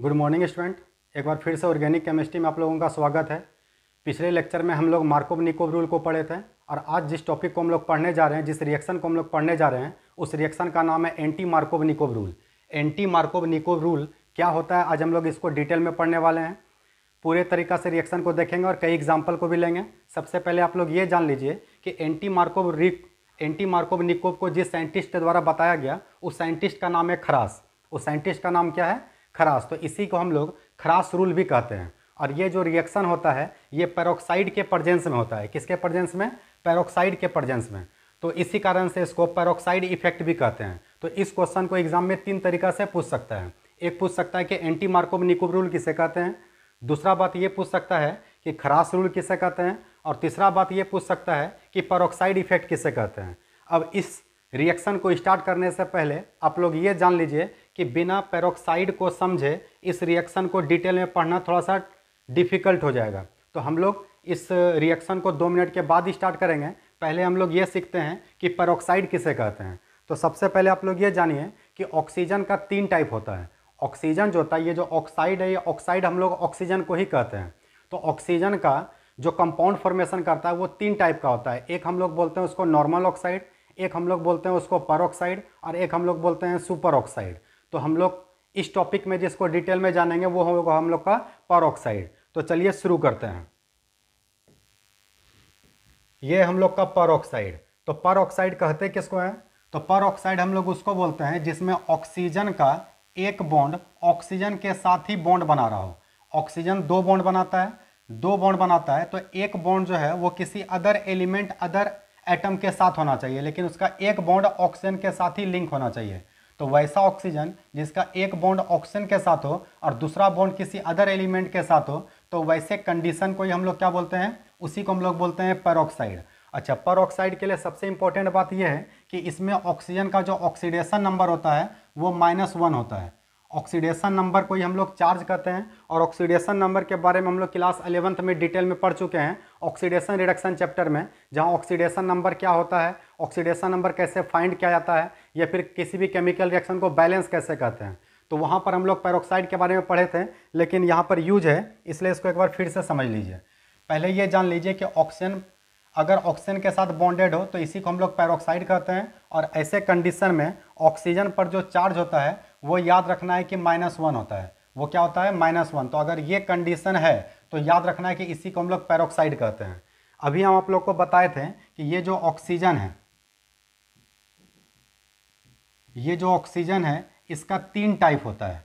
good morning student एक बार फिर से ऑर्गेनिक केमिस्ट्री में आप लोगों का स्वागत है पिछले लेक्चर में हम लोग मार्कोव निकोव रूल को पढ़े थे और आज जिस टॉपिक को हम लोग पढ़ने जा रहे हैं जिस रिएक्शन को हम लोग पढ़ने जा रहे हैं उस रिएक्शन का नाम है anti Markovnikov rule anti Markovnikov rule क्या होता है आज हम लोग इसको डिटेल में पढ़ने वाले हैं पूरे तरीका से रिएक्शन को देखेंगे और कई एग्जाम्पल को भी लेंगे सबसे पहले आप लोग ये जान लीजिए कि एंटी मार्कोव रिक एंटी मार्कोव निकोव को जिस साइंटिस्ट द्वारा बताया गया उस साइंटिस्ट का नाम है खरास उस साइंटिस्ट का नाम क्या है खराश तो इसी को हम लोग खराश रूल भी कहते हैं और ये जो रिएक्शन होता है ये पैरोक्साइड के प्रजेंस में होता है किसके प्रजेंस में पैरोक्साइड के प्रजेंस में तो इसी कारण से इसको पेरोक्साइड इफेक्ट भी कहते हैं तो इस क्वेश्चन को एग्जाम में तीन तरीका से पूछ सकता है एक पूछ सकता है कि एंटी मार्कोब निकोब रूल किसे कहते हैं दूसरा बात ये पूछ सकता है कि खराश रूल किसे कहते हैं और तीसरा बात ये पूछ सकता है कि पेरोक्साइड इफेक्ट किसे कहते हैं अब इस रिएक्शन को स्टार्ट करने से पहले आप लोग ये जान लीजिए कि बिना पेरोक्साइड को समझे इस रिएक्शन को डिटेल में पढ़ना थोड़ा सा डिफ़िकल्ट हो जाएगा तो हम लोग इस रिएक्शन को दो मिनट के बाद स्टार्ट करेंगे पहले हम लोग ये सीखते हैं कि पेरोक्साइड किसे कहते हैं तो सबसे पहले आप लोग ये जानिए कि ऑक्सीजन का तीन टाइप होता है ऑक्सीजन जो होता है ये जो ऑक्साइड है ये ऑक्साइड हम लोग ऑक्सीजन को ही कहते हैं तो ऑक्सीजन का जो कंपाउंड फॉर्मेशन करता है वो तीन टाइप का होता है एक हम लोग बोलते हैं उसको नॉर्मल ऑक्साइड एक हम लोग बोलते हैं उसको परोक्साइड और एक हम लोग बोलते हैं सुपर ऑक्साइड तो हम लोग इस टॉपिक में जिसको डिटेल में जानेंगे वो होगा हम लोग का परोक्साइड तो चलिए शुरू करते हैं ये हम लोग का परोक्साइड तो परोक्साइड कहते किसको है तो परोक्साइड हम लोग उसको बोलते हैं जिसमें ऑक्सीजन का एक बॉन्ड ऑक्सीजन के साथ ही बॉन्ड बना रहा हो ऑक्सीजन दो बॉन्ड बनाता है दो बॉन्ड बनाता है तो एक बॉन्ड जो है वो किसी अदर एलिमेंट अदर एटम के साथ होना चाहिए लेकिन उसका एक बॉन्ड ऑक्सीजन के साथ ही लिंक होना चाहिए तो वैसा ऑक्सीजन जिसका एक बॉन्ड ऑक्सीजन के साथ हो और दूसरा बॉन्ड किसी अदर एलिमेंट के साथ हो तो वैसे कंडीशन को ही हम लोग क्या बोलते हैं उसी को हम लोग बोलते हैं पेरोक्साइड अच्छा पेरोक्साइड के लिए सबसे इंपॉर्टेंट बात यह है कि इसमें ऑक्सीजन का जो ऑक्सीडेशन नंबर होता है वो माइनस वन होता है ऑक्सीडेशन नंबर को ही हम लोग चार्ज करते हैं और ऑक्सीडेशन नंबर के बारे में हम लोग क्लास अलेवंथ में डिटेल में पढ़ चुके हैं ऑक्सीडेशन रिडक्शन चैप्टर में जहां ऑक्सीडेशन नंबर क्या होता है ऑक्सीडेशन नंबर कैसे फाइंड किया जाता है या फिर किसी भी केमिकल रिएक्शन को बैलेंस कैसे करते हैं तो वहाँ पर हम लोग पैरोक्साइड के बारे में पढ़े थे लेकिन यहाँ पर यूज है इसलिए इसको एक बार फिर से समझ लीजिए पहले ये जान लीजिए कि ऑक्सीजन अगर ऑक्सीजन के साथ बॉन्डेड हो तो इसी को हम लोग पैरोक्साइड कहते हैं और ऐसे कंडीशन में ऑक्सीजन पर जो चार्ज होता है वो याद रखना है कि माइनस वन होता है वो क्या होता है माइनस वन तो अगर ये कंडीशन है तो याद रखना है कि इसी को हम लोग पैरोक्साइड कहते हैं अभी हम आप लोग को बताए थे कि ये जो ऑक्सीजन है ये जो ऑक्सीजन है इसका तीन टाइप होता है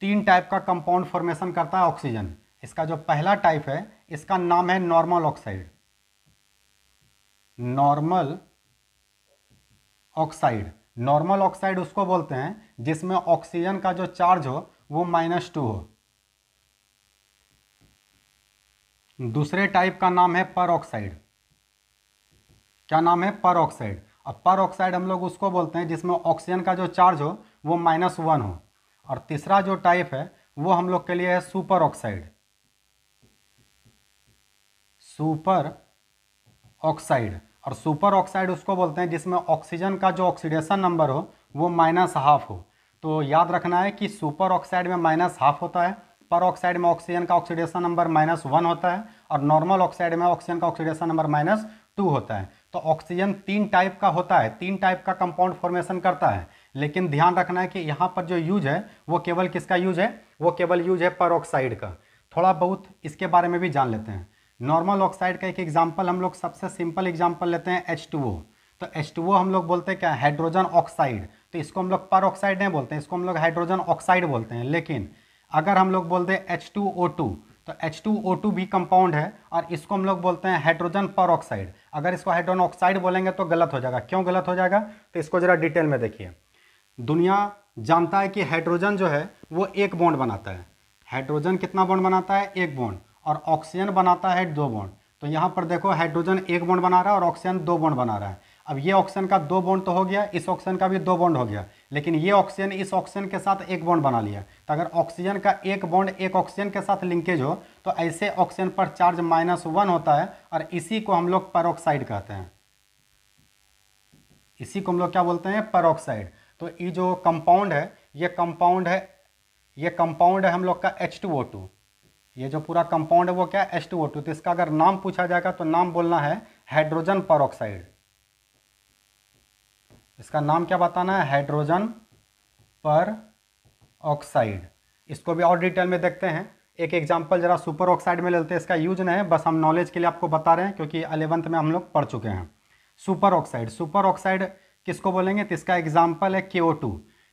तीन टाइप का कंपाउंड फॉर्मेशन करता है ऑक्सीजन इसका जो पहला टाइप है इसका नाम है normal oxide normal oxide normal oxide उसको बोलते हैं जिसमें ऑक्सीजन का जो चार्ज हो वो माइनस टू हो दूसरे टाइप का नाम है पर ऑक्साइड क्या नाम है पर ऑक्साइड अब पर ऑक्साइड हम लोग उसको बोलते हैं जिसमें ऑक्सीजन का जो चार्ज हो वो माइनस वन हो और तीसरा जो टाइप है वो हम लोग के लिए है सुपर ऑक्साइड सुपर ऑक्साइड और सुपर ऑक्साइड उसको बोलते हैं जिसमें ऑक्सीजन का जो ऑक्सीडेशन नंबर हो वो माइनस हाफ हो तो याद रखना है कि सुपर ऑक्साइड में माइनस हाफ होता है पर ऑक्साइड में ऑक्सीजन का ऑक्सीडेशन नंबर माइनस वन होता है और नॉर्मल ऑक्साइड में ऑक्सीजन का ऑक्सीडेशन नंबर माइनस टू होता है तो ऑक्सीजन तीन टाइप का होता है तीन टाइप का कंपाउंड फॉर्मेशन करता है लेकिन ध्यान रखना है कि यहाँ पर जो यूज है वो केवल किसका यूज है वो केवल यूज है पर ऑक्साइड का थोड़ा बहुत इसके बारे में भी जान लेते हैं नॉर्मल ऑक्साइड का एक एग्जाम्पल हम लोग सबसे सिंपल एग्जाम्पल लेते हैं एच तो एच हम लोग बोलते हैं क्या हाइड्रोजन ऑक्साइड तो इसको हम लोग पर ऑक्साइड नहीं बोलते हैं इसको हम लोग हाइड्रोजन ऑक्साइड बोलते हैं लेकिन अगर हम लोग बोलते हैं एच तो टू भी कंपाउंड है और इसको हम लोग बोलते हैं हाइड्रोजन पर ऑक्साइड अगर इसको हाइड्रोजन ऑक्साइड बोलेंगे तो गलत हो जाएगा क्यों गलत हो जाएगा तो इसको ज़रा डिटेल में देखिए दुनिया जानता है कि हाइड्रोजन जो है वो एक बॉन्ड बनाता है हाइड्रोजन कितना बॉन्ड बनाता है एक बॉन्ड और ऑक्सीजन बनाता है दो बॉन्ड तो यहाँ पर देखो हाइड्रोजन एक बॉन्ड बना रहा है और ऑक्सीजन दो बॉन्ड बना रहा है अब ये ऑक्सीजन का दो बॉन्ड तो हो गया इस ऑक्सीजन का भी दो बॉन्ड हो गया लेकिन ये ऑक्सीजन इस ऑक्सीजन के साथ एक बॉन्ड बना लिया तो अगर ऑक्सीजन का एक बॉन्ड एक ऑक्सीजन के साथ लिंकेज हो तो ऐसे ऑक्सीजन पर चार्ज माइनस वन होता है और इसी को हम लोग परोक्साइड कहते हैं इसी को हम लोग क्या बोलते हैं परोक्साइड तो ये जो कंपाउंड है ये कंपाउंड है ये कंपाउंड है हम लोग का एच टू ओ टू ये जो पूरा कंपाउंड है वो क्या है टू ओ टू तो इसका अगर नाम पूछा जाएगा तो नाम बोलना है हाइड्रोजन परोक्साइड इसका नाम क्या बताना है हाइड्रोजन पर ऑक्साइड इसको भी और डिटेल में देखते हैं एक एग्जांपल जरा सुपर ऑक्साइड में लेते हैं इसका यूज नहीं है बस हम नॉलेज के लिए आपको बता रहे हैं क्योंकि अलेवंथ में हम लोग पढ़ चुके हैं सुपर ऑक्साइड सुपर ऑक्साइड किसको बोलेंगे तो इसका एग्जाम्पल है के ओ टू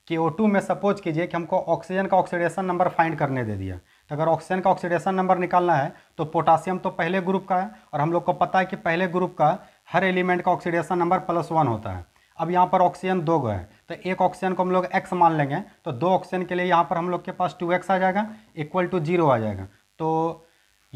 के ओ टू में सपोज कीजिए कि हमको ऑक्सीजन का ऑक्सीडेशन नंबर फाइंड करने दे दिया तो अगर ऑक्सीजन का ऑक्सीडेशन नंबर निकालना है तो पोटासियम तो पहले ग्रुप का है और हम लोग को पता है कि पहले ग्रुप का हर एलिमेंट का ऑक्सीडेशन नंबर प्लस वन होता है अब यहाँ पर ऑक्सीजन दो गए हैं तो एक ऑक्सीजन को हम लोग एक्स मान लेंगे तो दो ऑक्सीजन के लिए यहाँ पर हम लोग के पास टू एक्स आ जाएगा इक्वल टू जीरो आ जाएगा तो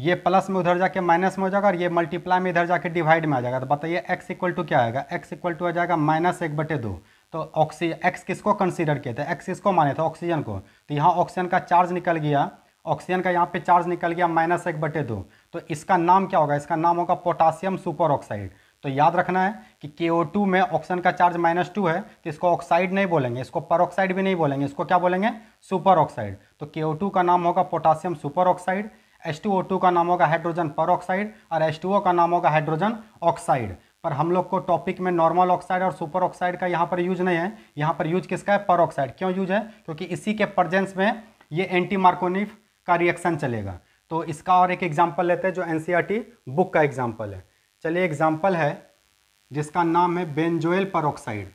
ये प्लस में उधर जाके माइनस में हो जाएगा और ये मल्टीप्लाई में इधर जाके डिवाइड में आ जाएगा तो बताइए एक्स इक्वल टू क्या आएगा एक्स इक्वल टू आ जाएगा माइनस एक बटे दो तो ऑक्सीजन एक्स किसको कंसिडर किए थे एक्स किसको माने थे ऑक्सीजन को तो यहाँ ऑक्सीजन का चार्ज निकल गया ऑक्सीजन का यहाँ पे चार्ज निकल गया माइनस एक बटे दो तो इसका नाम क्या होगा इसका नाम होगा पोटासियम सुपर ऑक्साइड तो याद रखना है कि के में ऑक्सीजन का चार्ज माइनस टू है तो इसको ऑक्साइड नहीं बोलेंगे इसको पर ऑक्साइड भी नहीं बोलेंगे इसको क्या बोलेंगे सुपर ऑक्साइड तो के का नाम होगा पोटासियम सुपर ऑक्साइड टू का नाम होगा हाइड्रोजन पर ऑक्साइड और ओ का नाम होगा हाइड्रोजन ऑक्साइड पर हम लोग को टॉपिक में नॉर्मल ऑक्साइड और सुपर ऑक्साइड का यहाँ पर यूज नहीं है यहाँ पर यूज किसका है पर ऑक्साइड क्यों यूज है क्योंकि इसी के प्रजेंस में ये एंटी मार्कोनिफ का रिएक्शन चलेगा तो इसका और एक एग्जाम्पल लेते हैं जो एन बुक e का एग्जाम्पल है चलिए एग्जाम्पल है जिसका नाम है benzoyl peroxide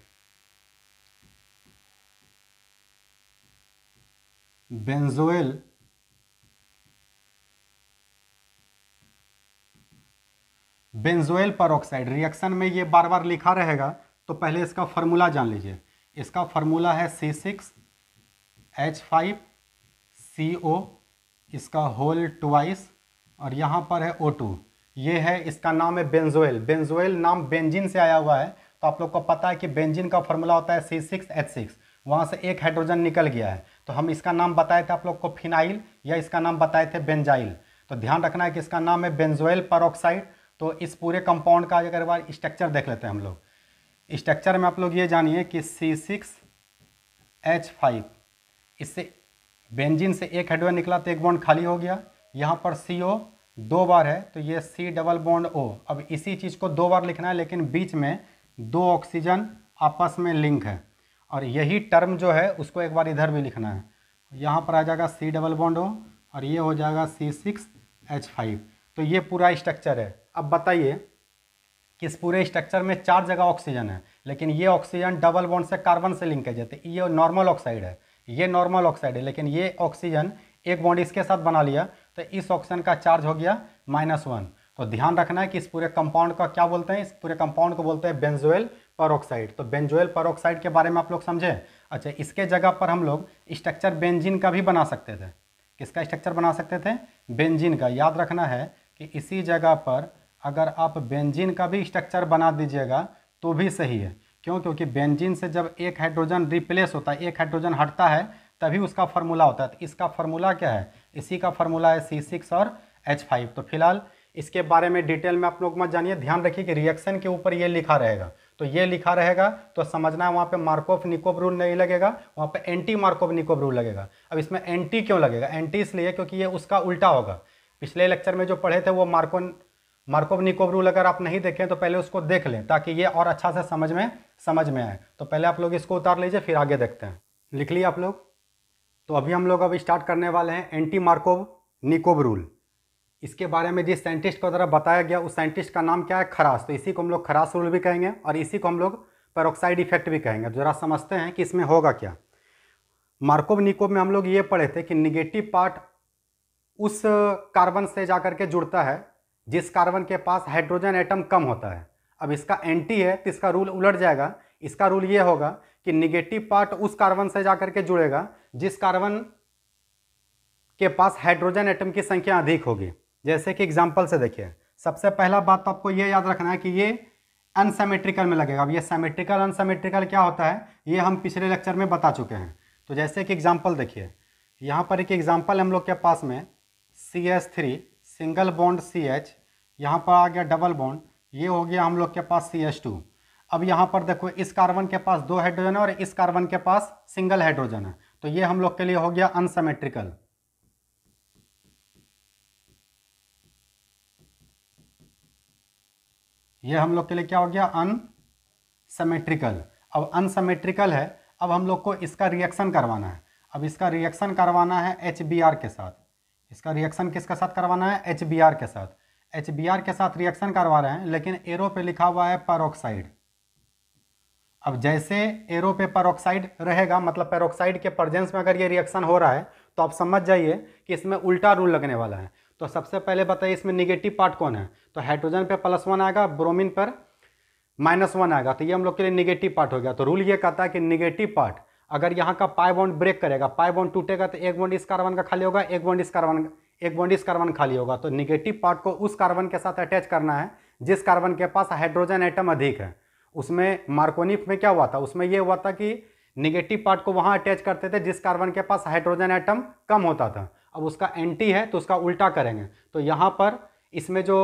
benzoyl benzoyl peroxide reaction में ये बार बार लिखा रहेगा तो पहले इसका फॉर्मूला जान लीजिए इसका फॉर्मूला है C six H five C O इसका होल ट्वाइस और यहाँ पर है ओ टू ये है इसका नाम है बेंजोइल बेंजोइल नाम बेंजिन से आया हुआ है तो आप लोग को पता है कि बेंजिन का फॉर्मूला होता है सी सिक्स एच सिक्स वहाँ से एक हाइड्रोजन निकल गया है तो हम इसका नाम बताए थे आप लोग को फिनाइल या इसका नाम बताए थे बेंजाइल तो ध्यान रखना है कि इसका नाम है बेंजोइल परऑक्साइड तो इस पूरे कंपाउंड का अगर बार स्ट्रक्चर देख लेते हैं हम लोग स्ट्रक्चर में आप लोग ये जानिए कि सी सिक्स एच फाइव इससे बेंजीन से एक हेडवन निकला तो एक बॉन्ड खाली हो गया यहाँ पर सी ओ दो बार है तो ये सी डबल बॉन्ड ओ अब इसी चीज़ को दो बार लिखना है लेकिन बीच में दो ऑक्सीजन आपस में लिंक है और यही टर्म जो है उसको एक बार इधर भी लिखना है यहाँ पर आ जाएगा सी डबल बॉन्ड ओ और ये हो जाएगा सी सिक्स एच फाइव तो ये पूरा स्ट्रक्चर है अब बताइए कि इस पूरे स्ट्रक्चर में चार जगह ऑक्सीजन है लेकिन ये ऑक्सीजन डबल बॉन्ड से कार्बन से लिंक है जाते ये नॉर्मल ऑक्साइड है ये नॉर्मल ऑक्साइड है लेकिन ये ऑक्सीजन एक बॉन्ड इसके साथ बना लिया तो इस ऑक्सीजन का चार्ज हो गया माइनस वन तो ध्यान रखना है कि इस पूरे कंपाउंड का क्या बोलते हैं इस पूरे कंपाउंड को बोलते हैं बेंजोएल परऑक्साइड तो बेंजोएल परऑक्साइड के बारे में आप लोग समझे अच्छा इसके जगह पर हम लोग स्ट्रक्चर बेंजिन का भी बना सकते थे किसका स्ट्रक्चर बना सकते थे बेंजिन का याद रखना है कि इसी जगह पर अगर आप बेंजिन का भी स्ट्रक्चर बना दीजिएगा तो भी सही है क्यों क्योंकि बेंजीन से जब एक हाइड्रोजन रिप्लेस होता है एक हाइड्रोजन हटता है तभी उसका फार्मूला होता है तो इसका फार्मूला क्या है इसी का फार्मूला है सी सिक्स और एच फाइव तो फिलहाल इसके बारे में डिटेल में आप लोग मत जानिए ध्यान रखिए कि रिएक्शन के ऊपर ये लिखा रहेगा तो ये लिखा रहेगा तो समझना है वहाँ पर मार्कोव निकोब रूल नहीं लगेगा वहाँ पर एंटी मार्कोव निकोब रूल लगेगा अब इसमें एंटी क्यों लगेगा एंटी इसलिए क्योंकि ये उसका उल्टा होगा पिछले लेक्चर में जो पढ़े थे वो मार्को मार्कोव निकोव रूल अगर आप नहीं देखें तो पहले उसको देख लें ताकि ये और अच्छा से समझ में समझ में आए तो पहले आप लोग इसको उतार लीजिए फिर आगे देखते हैं लिख लिए आप लोग तो अभी हम लोग अब स्टार्ट करने वाले हैं एंटी मार्कोव निकोव रूल इसके बारे में जिस साइंटिस्ट को द्वारा बताया गया उस साइंटिस्ट का नाम क्या है खरास तो इसी को हम लोग खरास रूल भी कहेंगे और इसी को हम लोग पेरोक्साइड इफेक्ट भी कहेंगे तो जरा समझते हैं कि इसमें होगा क्या मार्कोव निकोव में हम लोग ये पढ़े थे कि निगेटिव पार्ट उस कार्बन से जा के जुड़ता है जिस कार्बन के पास हाइड्रोजन एटम कम होता है अब इसका एंटी है तो इसका रूल उलट जाएगा इसका रूल ये होगा कि निगेटिव पार्ट उस कार्बन से जा करके जुड़ेगा जिस कार्बन के पास हाइड्रोजन एटम की संख्या अधिक होगी जैसे कि एग्जाम्पल से देखिए सबसे पहला बात तो आपको ये याद रखना है कि ये अनसेमेट्रिकल में लगेगा अब ये सेमेट्रिकल अनसेमेट्रिकल क्या होता है ये हम पिछले लेक्चर में बता चुके हैं तो जैसे कि एग्जाम्पल देखिए यहाँ पर एक एग्जाम्पल हम लोग के पास में C S three single bond C H यहाँ पर आ गया डबल बॉन्ड ये हो गया हम लोग के पास सी एच टू अब यहाँ पर देखो इस कार्बन के पास दो हाइड्रोजन है और इस कार्बन के पास सिंगल हाइड्रोजन है तो ये हम लोग के लिए हो गया अनसमेट्रिकल ये हम लोग के लिए क्या हो गया अनसमेट्रिकल अब अनसमेट्रिकल है अब हम लोग को इसका रिएक्शन करवाना है अब इसका रिएक्शन करवाना है एच के साथ इसका रिएक्शन किसके साथ करवाना है एच के साथ एच के साथ रिएक्शन करवा रहे हैं लेकिन एरो पे लिखा हुआ है पेरोक्साइड अब जैसे एरो पे पेरोक्साइड रहेगा मतलब पेरोक्साइड के प्रजेंस में अगर ये रिएक्शन हो रहा है तो आप समझ जाइए कि इसमें उल्टा रूल लगने वाला है तो सबसे पहले बताइए इसमें निगेटिव पार्ट कौन है तो हाइड्रोजन पर प्लस वन आएगा ब्रोमिन पर माइनस वन आएगा तो ये हम लोग के लिए निगेटिव पार्ट हो गया तो रूल ये कहता है कि निगेटिव पार्ट अगर यहाँ का पाई बॉन्ड ब्रेक करेगा पाई बॉन्ड टूटेगा तो एक बॉन्ड इस कार्बन का खाली होगा एक बॉन्ड इस कार्बन एक बॉन्ड इस कार्बन खाली होगा तो निगेटिव पार्ट को उस कार्बन के साथ अटैच करना है जिस कार्बन के पास हाइड्रोजन आइटम अधिक है उसमें मार्कोनिफ में क्या हुआ था उसमें यह हुआ था कि निगेटिव पार्ट को वहाँ अटैच करते थे जिस कार्बन के पास हाइड्रोजन आइटम कम होता था अब उसका एंटी है तो उसका उल्टा करेंगे तो यहाँ पर इसमें जो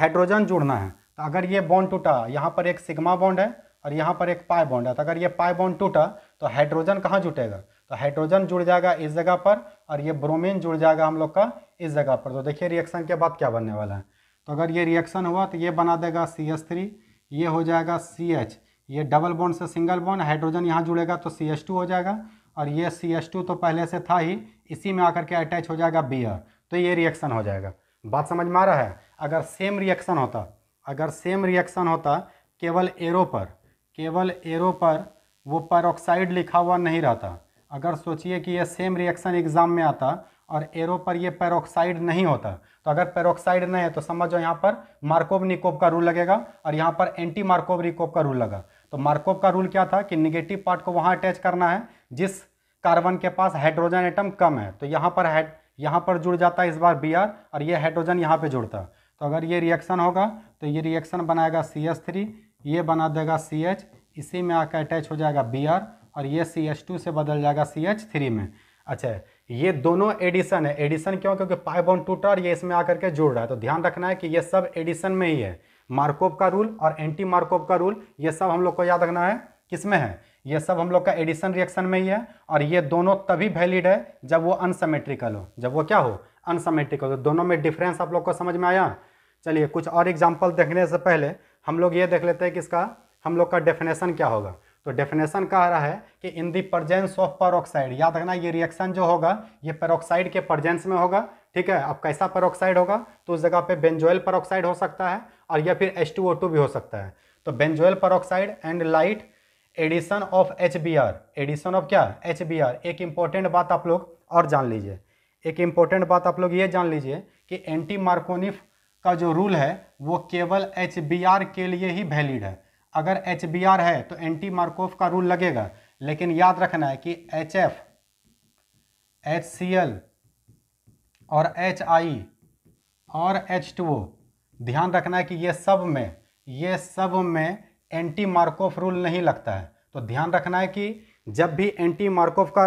हाइड्रोजन जुड़ना है तो अगर ये बॉन्ड टूटा यहाँ पर एक सिग्मा बॉन्ड है और यहाँ पर एक पाई बॉन्ड है तो अगर ये पाई बॉन्ड टूटा तो हाइड्रोजन कहाँ जुटेगा तो हाइड्रोजन जुड़ जाएगा इस जगह पर और ये ब्रोमीन जुड़ जाएगा हम लोग का इस जगह पर तो देखिए रिएक्शन के बाद क्या बनने वाला है तो अगर ये रिएक्शन हुआ तो ये बना देगा सी एस थ्री ये हो जाएगा सी एच ये डबल बॉन्ड से सिंगल बॉन्ड हाइड्रोजन यहाँ जुड़ेगा तो सी एस टू हो जाएगा और ये सी एस टू तो पहले से था ही इसी में आकर के अटैच हो जाएगा बियर तो ये रिएक्शन हो जाएगा बात समझ में आ रहा है अगर सेम रिएक्शन होता अगर सेम रिएक्शन होता केवल एरो पर केवल एरो पर वो परऑक्साइड लिखा हुआ नहीं रहता अगर सोचिए कि ये सेम रिएक्शन एग्ज़ाम में आता और एरो पर ये पैरोक्साइड नहीं होता तो अगर पैरोक्साइड नहीं है तो समझो यहाँ पर मार्कोव निकोब का रूल लगेगा और यहाँ पर एंटी मार्कोव रिकोब का रूल लगा तो मार्कोव का रूल क्या था कि निगेटिव पार्ट को वहाँ अटैच करना है जिस कार्बन के पास हाइड्रोजन एटम कम है तो यहाँ पर हाइड यहाँ पर जुड़ जाता है इस बार बी और ये हाइड्रोजन यहाँ पर जुड़ता तो अगर ये रिएक्शन होगा तो ये रिएक्शन बनाएगा सी एस थ्री ये बना देगा सी एच इसी में आकर अटैच हो जाएगा बी आर और ये सी एच टू से बदल जाएगा सी एच थ्री में अच्छा ये दोनों एडिशन है एडिशन क्यों क्योंकि पाई बॉन्ड टूटा और ये इसमें आकर के जुड़ रहा है तो ध्यान रखना है कि ये सब एडिशन में ही है मार्कोव का रूल और एंटी मार्कोव का रूल ये सब हम लोग को याद रखना है किसमें है ये सब हम लोग का एडिशन रिएक्शन में ही है और ये दोनों तभी वैलिड है जब वो अनसमेट्रिकल हो जब वो क्या हो अनसमेट्रिकल हो दोनों में डिफरेंस आप लोग को समझ में आया चलिए कुछ और एग्जाम्पल देखने से पहले हम लोग ये देख लेते हैं कि इसका हम लोग का डेफिनेशन क्या होगा तो डेफिनेशन कह रहा है कि in the presence of peroxide याद रखना ये रिएक्शन जो होगा ये पेरोक्साइड के प्रजेंस में होगा ठीक है अब कैसा पेरोक्साइड होगा तो उस जगह पे बेंजोइल पेरोक्साइड हो सकता है और या फिर एच भी हो सकता है तो benzoyl peroxide and light addition of H B R addition of क्या एच बी आर एक इंपॉर्टेंट बात आप लोग और जान लीजिए एक इंपॉर्टेंट बात आप लोग ये जान लीजिए कि एंटी मार्कोनिफ का जो रूल है वो केवल एच के लिए ही वैलिड है अगर एच है तो एंटी मार्कोफ का रूल लगेगा लेकिन याद रखना है कि H F H C L और एच आई और एच टू ओ ध्यान रखना है कि ये सब में ये सब में एंटी मार्कोफ रूल नहीं लगता है तो ध्यान रखना है कि जब भी एंटी मार्कोफ का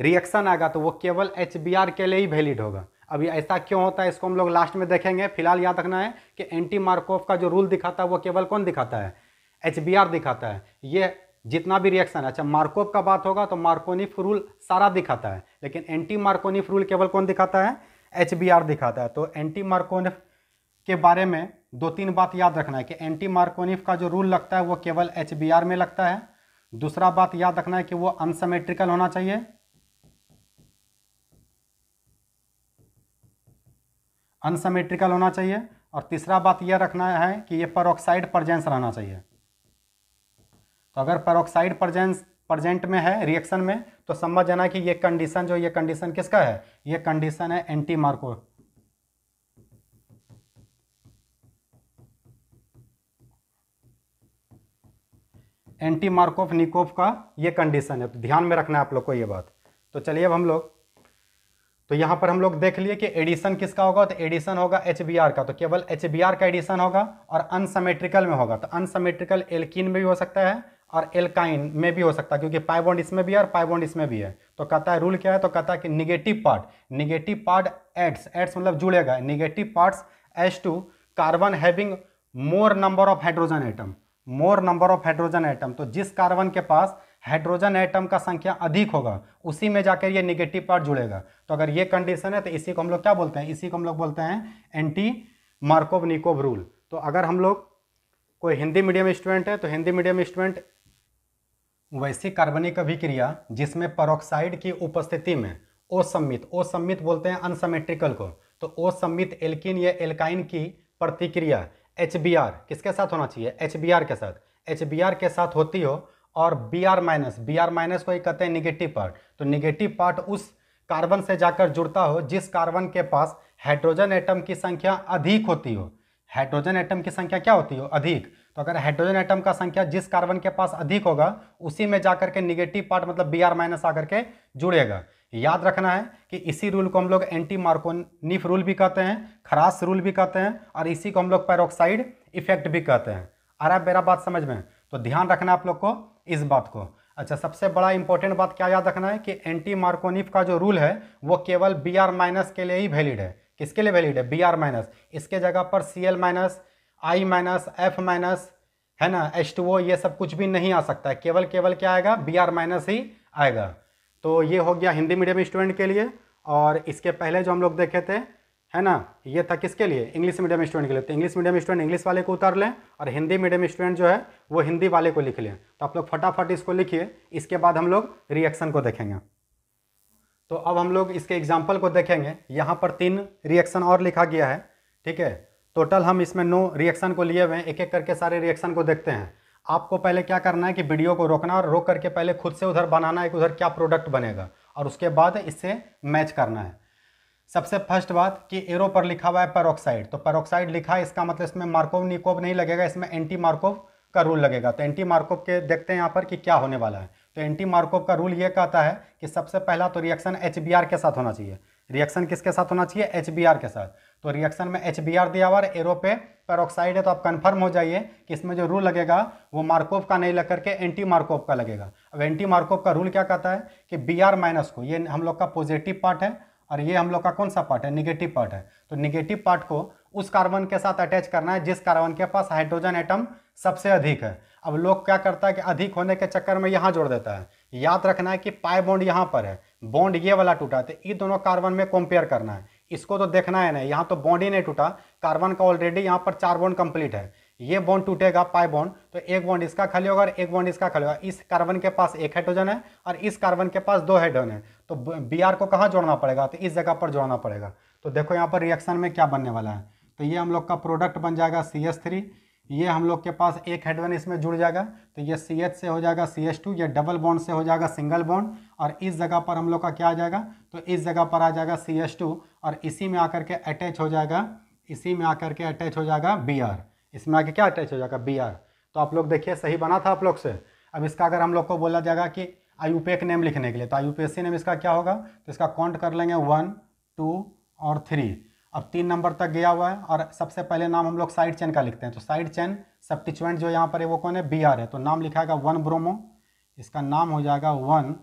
रिएक्शन आएगा तो वो केवल एच के लिए ही वैलिड होगा अभी ऐसा क्यों होता है इसको हम लोग लास्ट में देखेंगे फिलहाल याद रखना है कि एंटी मार्कोव का जो रूल दिखाता है वो केवल कौन दिखाता है एच दिखाता है ये जितना भी रिएक्शन है अच्छा मार्कोव का बात होगा तो मार्कोनिफ रूल सारा दिखाता है लेकिन एंटी मार्कोनिफ रूल केवल कौन दिखाता है एच दिखाता है तो एंटी मार्कोनिफ के बारे में दो तीन बात याद रखना है कि एंटी मार्कोनिफ का जो रूल लगता है वो केवल एच में लगता है दूसरा बात याद रखना है कि वो अनसमेट्रिकल होना चाहिए अनसमेट्रिकल होना चाहिए और तीसरा बात यह रखना है कि ये परोक्साइड प्रजेंस रहना चाहिए तो अगर परोक्साइड प्रजेंस प्रजेंट में है रिएक्शन में तो समझ जाना कि ये कंडीशन जो ये कंडीशन किसका है ये कंडीशन है anti Markov anti Markovnikov का ये कंडीशन है तो ध्यान में रखना है आप लोग को ये बात तो चलिए अब हम लोग तो यहां पर हम लोग देख लिए कि एडिशन किसका होगा तो एडिशन होगा एच का तो केवल एच का एडिशन होगा और अनसमेट्रिकल में होगा तो अनसमेट्रिकल एल्किन में भी हो सकता है और एल्काइन में भी हो सकता है क्योंकि पाइबॉन्ड इसमें भी है और पाइबॉन्ड इसमें भी है तो कहता है रूल क्या है तो कहता है कि negative part negative part adds adds मतलब जुड़ेगा negative part as to carbon having more number of hydrogen atom more number of hydrogen atom तो जिस कार्बन के पास हाइड्रोजन एटम का संख्या अधिक होगा उसी में जाकर ये निगेटिव पार्ट जुड़ेगा तो अगर ये कंडीशन है तो इसी को हम लोग क्या बोलते हैं इसी को हम लोग बोलते हैं एंटी मार्कोव निकोव रूल तो अगर हम लोग कोई हिंदी मीडियम स्टूडेंट है तो हिंदी मीडियम स्टूडेंट वैसी कार्बनिक अभिक्रिया जिसमें परोक्साइड की उपस्थिति में ओसमित ओसमित बोलते हैं अनसमेट्रिकल को तो ओसमित एल्किन या एल्काइन की प्रतिक्रिया एच किसके साथ होना चाहिए एच के साथ एच के साथ होती हो और B R minus B R minus को ही कहते हैं निगेटिव पार्ट तो निगेटिव पार्ट उस कार्बन से जाकर जुड़ता हो जिस कार्बन के पास हाइड्रोजन एटम की संख्या अधिक होती हो हाइड्रोजन एटम की संख्या क्या होती हो अधिक तो अगर हाइड्रोजन एटम का संख्या जिस कार्बन के पास अधिक होगा उसी में जाकर के निगेटिव पार्ट मतलब बी आर माइनस आकर के जुड़ेगा याद रखना है कि इसी रूल को हम लोग एंटी मार्कोनिफ रूल भी कहते हैं खरास रूल भी कहते हैं और इसी को हम लोग पैरोक्साइड इफेक्ट भी कहते हैं अरे मेरा बात समझ में तो ध्यान रखना आप लोग को इस बात को अच्छा सबसे बड़ा इंपॉर्टेंट बात क्या याद रखना है कि एंटी मार्कोनिफ का जो रूल है वो केवल बी आर माइनस के लिए ही वैलिड है किसके लिए वैलिड है बी आर माइनस इसके जगह पर C L minus I minus F minus है ना एच टू ओ ये सब कुछ भी नहीं आ सकता है केवल केवल क्या आएगा बी आर माइनस ही आएगा तो ये हो गया हिंदी मीडियम स्टूडेंट के लिए और इसके पहले जो हम लोग देखे थे है ना ये था किसके लिए इंग्लिश मीडियम स्टूडेंट के लिए तो इंग्लिश मीडियम स्टूडेंट इंग्लिश वाले को उतार लें और हिंदी मीडियम स्टूडेंट जो है वो हिंदी वाले को लिख लें तो आप लोग फटाफट इसको लिखिए इसके बाद हम लोग रिएक्शन को देखेंगे तो अब हम लोग इसके एग्जाम्पल को देखेंगे यहाँ पर तीन रिएक्शन और लिखा गया है ठीक है टोटल हम इसमें नो रिएक्शन को लिए हुए हैं एक एक करके सारे रिएक्शन को देखते हैं आपको पहले क्या करना है कि वीडियो को रोकना और रोक करके पहले खुद से उधर बनाना है कि उधर क्या प्रोडक्ट बनेगा और उसके बाद इससे मैच करना है सबसे फर्स्ट बात कि एरो पर लिखा हुआ है परोक्साइड तो परोक्साइड लिखा है इसका मतलब इसमें मार्कोव निकोव नहीं लगेगा इसमें एंटी मार्कोव का रूल लगेगा तो एंटी मार्कोव के देखते हैं यहाँ पर कि क्या होने वाला है तो एंटी मार्कोव का रूल ये कहता है कि सबसे पहला तो रिएक्शन एच के साथ होना चाहिए रिएक्शन किसके साथ होना चाहिए एच के साथ तो रिएक्शन में एच दिया हुआ है एरो पे पेरोक्साइड है तो आप कन्फर्म हो जाइए कि इसमें जो रूल लगेगा वो मार्कोव का नहीं लग करके एंटी मार्कोव का लगेगा अब एंटी मार्कोव का रूल क्या कहता है कि बी आर माइनस को ये हम लोग का पॉजिटिव पार्ट है और ये हम लोग का कौन सा पार्ट है निगेटिव पार्ट है तो निगेटिव पार्ट को उस कार्बन के साथ अटैच करना है जिस कार्बन के पास हाइड्रोजन एटम सबसे अधिक है अब लोग क्या करता है कि अधिक होने के चक्कर में यहाँ जोड़ देता है याद रखना है कि पाई बॉन्ड यहाँ पर है बॉन्ड ये वाला टूटा तो ये दोनों कार्बन में कंपेयर करना है इसको तो देखना है ना यहाँ तो बॉन्ड ही नहीं टूटा कार्बन का ऑलरेडी यहाँ पर चार बॉन्ड कंप्लीट है ये बॉन्ड टूटेगा पाई बॉन्ड तो एक बॉन्ड इसका खाली होगा और एक बॉन्ड इसका खाली होगा इस कार्बन के पास एक हाइड्रोजन है और इस कार्बन के पास दो हाइड्रोजन है तो बी आर को कहाँ जोड़ना पड़ेगा तो इस जगह पर जोड़ना पड़ेगा तो देखो यहाँ पर रिएक्शन में क्या बनने वाला है तो ये हम लोग का प्रोडक्ट बन जाएगा सी एस थ्री ये हम लोग के पास एक हेडवन इसमें जुड़ जाएगा तो ये सी एच से हो जाएगा सी एस टू ये डबल बॉन्ड से हो जाएगा सिंगल बॉन्ड और इस जगह पर हम लोग का क्या आ जाएगा तो इस जगह पर आ जाएगा सी एस टू और इसी में आकर के अटैच हो जाएगा इसी में आकर के अटैच हो जाएगा बी आर इसमें आगे क्या अटैच हो जाएगा बी आर तो आप लोग देखिए सही बना था आप लोग से अब इसका अगर हम लोग को बोला जाएगा कि आई यू नेम लिखने के लिए तो आई नेम इसका क्या होगा तो इसका काउंट कर लेंगे वन टू और थ्री अब तीन नंबर तक गया हुआ है और सबसे पहले नाम हम लोग साइड चेन का लिखते हैं तो साइड चेन सब्टिचुएंट जो यहाँ पर है वो कौन है बी आर है तो नाम लिखाएगा वन ब्रोमो इसका नाम हो जाएगा one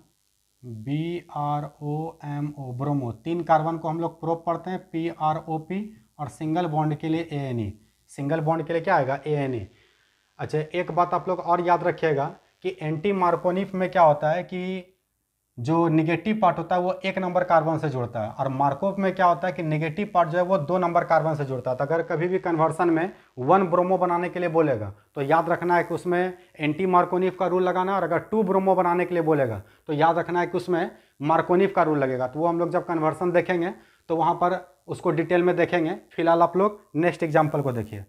B R O M O bromo तीन कार्बन को हम लोग प्रोप पढ़ते हैं पी आर ओ पी और सिंगल बॉन्ड के लिए A N E single bond के लिए क्या आएगा ए एन ए अच्छा एक बात आप लोग और याद रखिएगा कि एंटी मार्कोनिफ में क्या होता है कि जो निगेटिव पार्ट होता है वो एक नंबर कार्बन से जुड़ता है और मार्कोव में क्या होता है कि निगेटिव पार्ट जो है वो दो नंबर कार्बन से जुड़ता है तो अगर कभी भी कन्वर्सन में वन ब्रोमो बनाने के लिए बोलेगा तो याद रखना है कि उसमें एंटी मार्कोनिफ का रूल लगाना और अगर टू ब्रोमो बनाने के लिए बोलेगा तो याद रखना है कि उसमें मार्कोनिफ का रूल लगेगा तो वो हम लोग जब कन्वर्सन देखेंगे तो वहाँ पर उसको डिटेल में देखेंगे फिलहाल आप लोग नेक्स्ट एग्जाम्पल को देखिए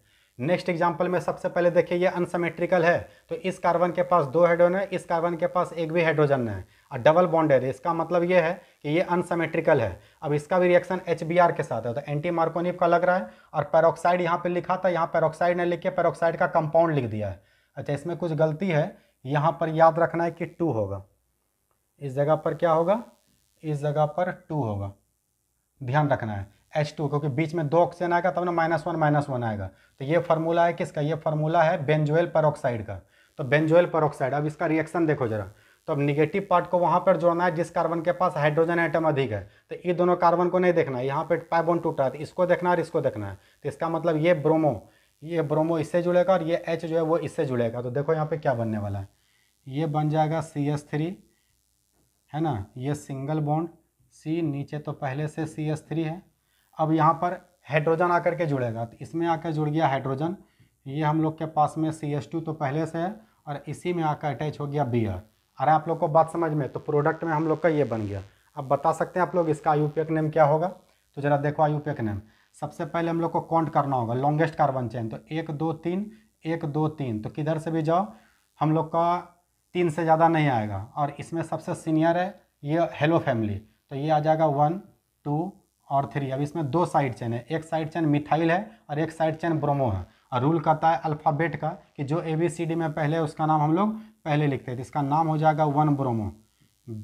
नेक्स्ट एग्जाम्पल में सबसे पहले देखिए ये अनसमेट्रिकल है तो इस कार्बन के पास दो हाइड्रोजन है इस कार्बन के पास एक भी हाइड्रोजन है और डबल है इसका मतलब ये है कि ये अनसमेट्रिकल है अब इसका भी रिएक्शन एच के साथ है तो एंटी मार्कोनिप का लग रहा है और पैरोक्साइड यहाँ पे लिखा था यहाँ पैरोक्साइड ने लिख के पैरोक्साइड का कंपाउंड लिख दिया है अच्छा इसमें कुछ गलती है यहाँ पर याद रखना है कि टू होगा इस जगह पर क्या होगा इस जगह पर टू होगा ध्यान रखना है एच टू क्योंकि बीच में दो ऑक्सीजन आएगा तब ना माइनस वन माइनस वन आएगा तो ये फार्मूला है किसका ये फार्मूला है बेंजोइल परऑक्साइड का तो बेंजोइल परऑक्साइड अब इसका रिएक्शन देखो जरा तो अब निगेटिव पार्ट को वहाँ पर जोड़ना है जिस कार्बन के पास हाइड्रोजन आइटम अधिक है तो ये दोनों कार्बन को नहीं देखना है यहाँ पर पाइबोन टूटा है तो इसको देखना है और इसको देखना है तो इसका मतलब ये ब्रोमो ये ब्रोमो इससे जुड़ेगा और ये एच जो है वो इससे जुड़ेगा तो देखो यहाँ पर क्या बनने वाला है ये बन जाएगा सी एस थ्री है ना ये सिंगल बॉन्ड सी नीचे तो पहले से सी एस थ्री है अब यहाँ पर हाइड्रोजन आकर के जुड़ेगा तो इसमें आकर जुड़ गया हाइड्रोजन ये हम लोग के पास में सी एस टू तो पहले से है और इसी में आकर अटैच हो गया बियर अरे आप लोग को बात समझ में तो प्रोडक्ट में हम लोग का ये बन गया अब बता सकते हैं आप लोग इसका आई नेम क्या होगा तो ज़रा देखो आई नेम सबसे पहले हम लोग को काउंट करना होगा लॉन्गेस्ट कार्बन चेन तो एक दो तीन एक दो तीन तो किधर से भी जाओ हम लोग का तीन से ज़्यादा नहीं आएगा और इसमें सबसे सीनियर है ये हेलो फैमिली तो ये आ जाएगा वन टू और थ्री अब इसमें दो साइड चैन है एक साइड चैन मिथाइल है और एक साइड चैन ब्रोमो है और रूल कहता है अल्फ़ाबेट का कि जो ए बी सी डी में पहले उसका नाम हम लोग पहले लिखते थे तो इसका नाम हो जाएगा one bromo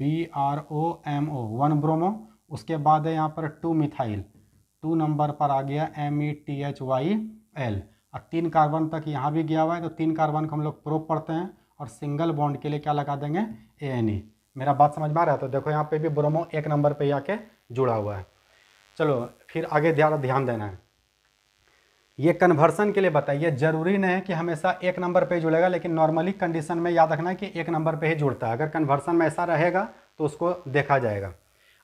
B R O M O one bromo उसके बाद है यहाँ पर टू मिथाइल टू नंबर पर आ गया M E T H Y L और तीन कार्बन तक यहाँ भी गया हुआ है तो तीन कार्बन को हम लोग प्रोप पढ़ते हैं और सिंगल बॉन्ड के लिए क्या लगा देंगे ए एन ई मेरा बात समझ में आ रहा है तो देखो यहाँ पे भी ब्रोमो एक नंबर पे आके जुड़ा हुआ है चलो फिर आगे ज़्यादा ध्यान देना है ये कन्वर्सन के लिए बताइए जरूरी नहीं है कि हमेशा एक नंबर पे जुड़ेगा लेकिन नॉर्मली कंडीशन में याद रखना है कि एक नंबर पे ही जुड़ता है अगर कन्वर्सन में ऐसा रहेगा तो उसको देखा जाएगा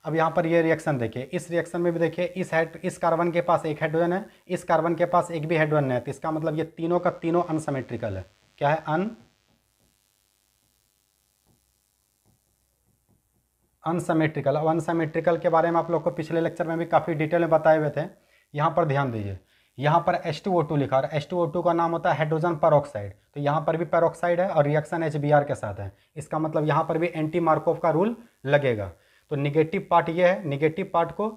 अब यहाँ पर ये रिएक्शन देखिए इस रिएक्शन में भी देखिए इस हाइड इस कार्बन के पास एक हाइड्रोजन है इस कार्बन के पास एक भी हाइड्रोजन है तो इसका मतलब ये तीनों का तीनों अनसमेट्रिकल है क्या है अन अनसमेट्रिकल अब अनसमेट्रिकल के बारे में आप लोग को पिछले लेक्चर में भी काफ़ी डिटेल में बताए हुए थे यहाँ पर ध्यान दीजिए यहाँ पर टू लिखा और टू का नाम होता है हाइड्रोजन परऑक्साइड तो यहाँ पर भी परऑक्साइड है और रिएक्शन एच के साथ है इसका मतलब यहाँ पर भी एंटी मार्कोव का रूल लगेगा तो निगेटिव पार्ट ये है निगेटिव पार्ट को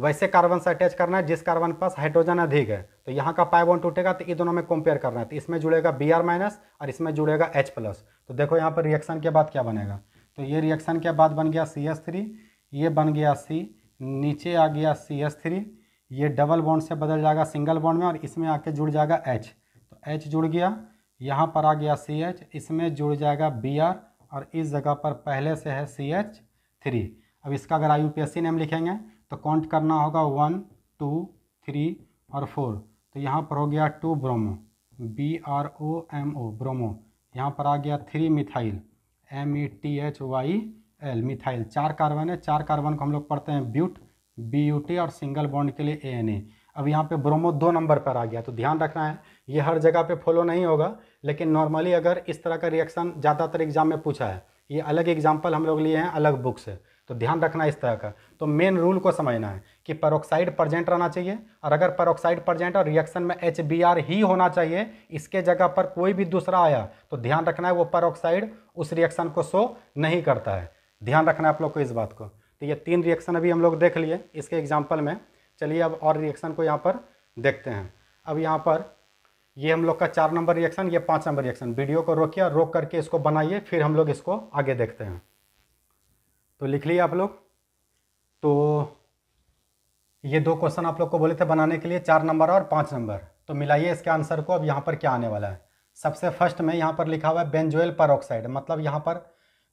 वैसे कार्बन से अटैच करना है जिस कार्बन पास हाइड्रोजन अधिक है तो यहाँ का पाई टूटेगा तो ये दोनों में कंपेयर करना है तो इसमें जुड़ेगा बी आर माइनस और इसमें जुड़ेगा एच प्लस तो देखो यहाँ पर रिएक्शन के बाद क्या बनेगा तो ये रिएक्शन के बाद बन गया सी एस थ्री ये बन गया सी नीचे आ गया सी एस थ्री ये डबल बॉन्ड से बदल जाएगा सिंगल बॉन्ड में और इसमें आके जुड़ जाएगा एच तो एच जुड़ गया यहाँ पर आ गया सी एच इसमें जुड़ जाएगा बी आर और इस जगह पर पहले से है सी एच थ्री अब इसका अगर I U P S C name लिखेंगे तो काउंट करना होगा वन टू थ्री और फोर तो यहाँ पर हो गया two bromo B R O M O bromo यहाँ पर आ गया three methyl M E T H Y L methyl चार कार्बन है चार कार्बन को हम लोग पढ़ते हैं ब्यूट बी यू टी और सिंगल बॉन्ड के लिए ए एन ए अब यहाँ पे ब्रोमो दो नंबर पर आ गया तो ध्यान रखना है ये हर जगह पे फॉलो नहीं होगा लेकिन नॉर्मली अगर इस तरह का रिएक्शन ज़्यादातर एग्जाम में पूछा है ये अलग एग्जाम्पल हम लोग लिए हैं अलग बुक से तो ध्यान रखना इस तरह का तो मेन रूल को समझना है कि परोक्साइड प्रजेंट रहना चाहिए और अगर परोक्साइड प्रजेंट और रिएक्शन में एच ही होना चाहिए इसके जगह पर कोई भी दूसरा आया तो ध्यान रखना है वो परोक्साइड उस रिएक्शन को शो नहीं करता है ध्यान रखना है आप लोग को इस बात को तो ये तीन रिएक्शन अभी हम लोग देख लिए इसके एग्जाम्पल में चलिए अब और रिएक्शन को यहाँ पर देखते हैं अब यहाँ पर ये हम लोग का चार नंबर रिएक्शन ये पाँच नंबर रिएक्शन वीडियो को रोकिए और रोक करके इसको बनाइए फिर हम लोग इसको आगे देखते हैं तो लिख लिए आप लोग तो ये दो क्वेश्चन आप लोग को बोले थे बनाने के लिए चार नंबर और पाँच नंबर तो मिलाइए इसके आंसर को अब यहाँ पर क्या आने वाला है सबसे फर्स्ट में यहाँ पर लिखा हुआ है बेंजोयल परऑक्साइड मतलब यहाँ पर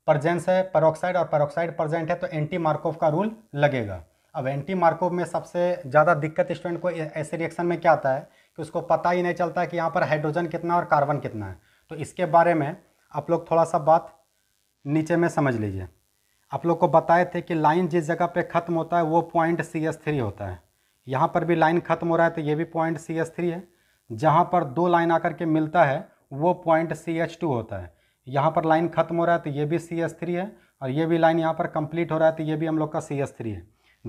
प्रजेंस है परऑक्साइड और परऑक्साइड प्रजेंट है तो एंटी मार्कोव का रूल लगेगा अब एंटी मार्कोव में सबसे ज़्यादा दिक्कत स्टूडेंट को ऐसे रिएक्शन में क्या आता है कि उसको पता ही नहीं चलता है कि यहाँ पर हाइड्रोजन कितना और कार्बन कितना है तो इसके बारे में आप लोग थोड़ा सा बात नीचे में समझ लीजिए आप लोग को बताए थे कि लाइन जिस जगह पे ख़त्म होता है वो पॉइंट सी एस थ्री होता है यहाँ पर भी लाइन ख़त्म हो रहा है तो ये भी पॉइंट सी एस थ्री है जहाँ पर दो लाइन आकर के मिलता है वो पॉइंट सी एच टू होता है यहाँ पर लाइन ख़त्म हो रहा है तो ये भी सी एस थ्री है और ये भी लाइन यहाँ पर कंप्लीट हो रहा है तो ये भी हम लोग का सी एस थ्री है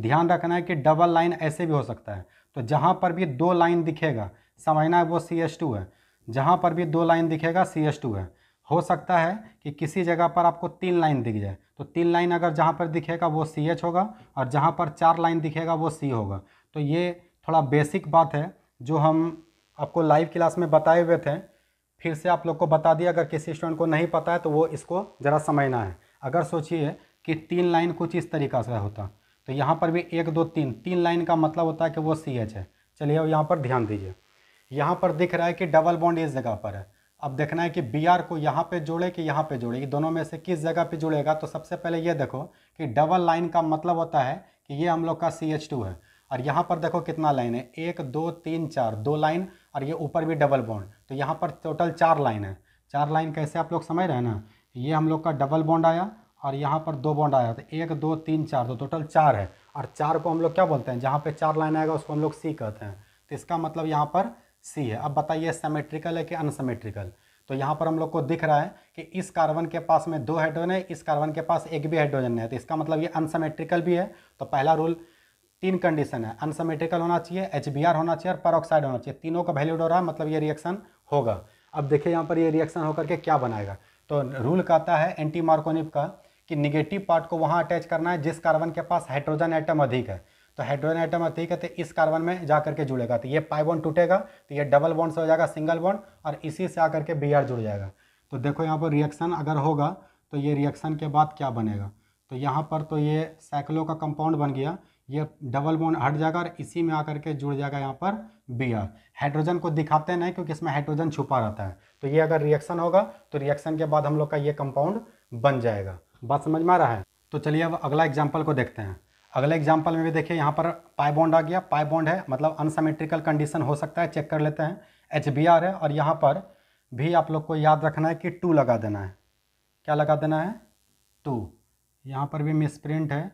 ध्यान रखना है कि डबल लाइन ऐसे भी हो सकता है तो जहाँ पर भी दो लाइन दिखेगा समझना है वो सी एस टू है जहाँ पर भी दो लाइन दिखेगा सी एस टू है हो सकता है कि किसी जगह पर आपको तीन लाइन दिख जाए तो तीन लाइन अगर जहाँ पर दिखेगा वो सी एच होगा और जहाँ पर चार लाइन दिखेगा वो सी होगा तो ये थोड़ा बेसिक बात है जो हम आपको लाइव क्लास में बताए हुए थे फिर से आप लोग को बता दिया अगर किसी स्टूडेंट को नहीं पता है तो वो इसको ज़रा समझना है अगर सोचिए कि तीन लाइन कुछ इस तरीका से होता तो यहाँ पर भी एक दो तीन तीन लाइन का मतलब होता है कि वो सी एच है चलिए अब यहाँ पर ध्यान दीजिए यहाँ पर दिख रहा है कि डबल बॉन्ड इस जगह पर है अब देखना है कि बी आर को यहाँ पे जोड़े कि यहाँ पे जोड़े ये दोनों में से किस जगह पे जुड़ेगा तो सबसे पहले ये देखो कि डबल लाइन का मतलब होता है कि ये हम लोग का सी एच टू है और यहाँ पर देखो कितना लाइन है एक दो तीन चार दो लाइन और ये ऊपर भी डबल बॉन्ड तो यहाँ पर टोटल चार लाइन है चार लाइन कैसे आप लोग समझ रहे हैं ना ये हम लोग का डबल बॉन्ड आया और यहाँ पर दो बॉन्ड आया तो एक दो तीन चार तो टोटल चार है और चार को हम लोग क्या बोलते हैं जहाँ पर चार लाइन आएगा उसको हम लोग सी कहते हैं तो इसका मतलब यहाँ पर सी है अब बताइए सेमेट्रिकल है कि अनसेमेट्रिकल तो यहाँ पर हम लोग को दिख रहा है कि इस कार्बन के पास में दो हाइड्रोजन है इस कार्बन के पास एक भी हाइड्रोजन है तो इसका मतलब ये अनसेमेट्रिकल भी है तो पहला रूल तीन कंडीशन है अनसेमेट्रिकल होना चाहिए एच होना चाहिए और परऑक्साइड होना चाहिए तीनों का वैल्यूड हो रहा है मतलब ये रिएक्शन होगा अब देखिए यहाँ पर ये रिएक्शन होकर के क्या बनाएगा तो रूल कहता है एंटी मार्कोनिप का कि निगेटिव पार्ट को वहाँ अटैच करना है जिस कार्बन के पास हाइड्रोजन आइटम अधिक है तो हाइड्रोजन आइटम और कहते है तो इस कार्बन में जा करके जुड़ेगा तो ये पाई बॉन्ड टूटेगा तो ये डबल बॉन्ड से हो जाएगा सिंगल बॉन्ड और इसी से आकर के बी जुड़ जाएगा तो देखो यहाँ पर रिएक्शन अगर होगा तो ये रिएक्शन के बाद क्या बनेगा तो यहाँ पर तो ये साइक्लो का कंपाउंड बन गया ये डबल बॉन्ड हट जाएगा और इसी में आकर के जुड़ जाएगा यहाँ पर बी आर हाइड्रोजन को दिखाते नहीं क्योंकि इसमें हाइड्रोजन छुपा रहता है तो ये अगर रिएक्शन होगा तो रिएक्शन के बाद हम लोग का ये कंपाउंड बन जाएगा बात समझ में आ रहा है तो चलिए अब अगला एग्जाम्पल को देखते हैं अगले एग्जाम्पल में भी देखिए यहाँ पर पाई बॉन्ड आ गया पाई बॉन्ड है मतलब अनसमेट्रिकल कंडीशन हो सकता है चेक कर लेते हैं एच है और यहाँ पर भी आप लोग को याद रखना है कि टू लगा देना है क्या लगा देना है टू यहाँ पर भी मिस प्रिंट है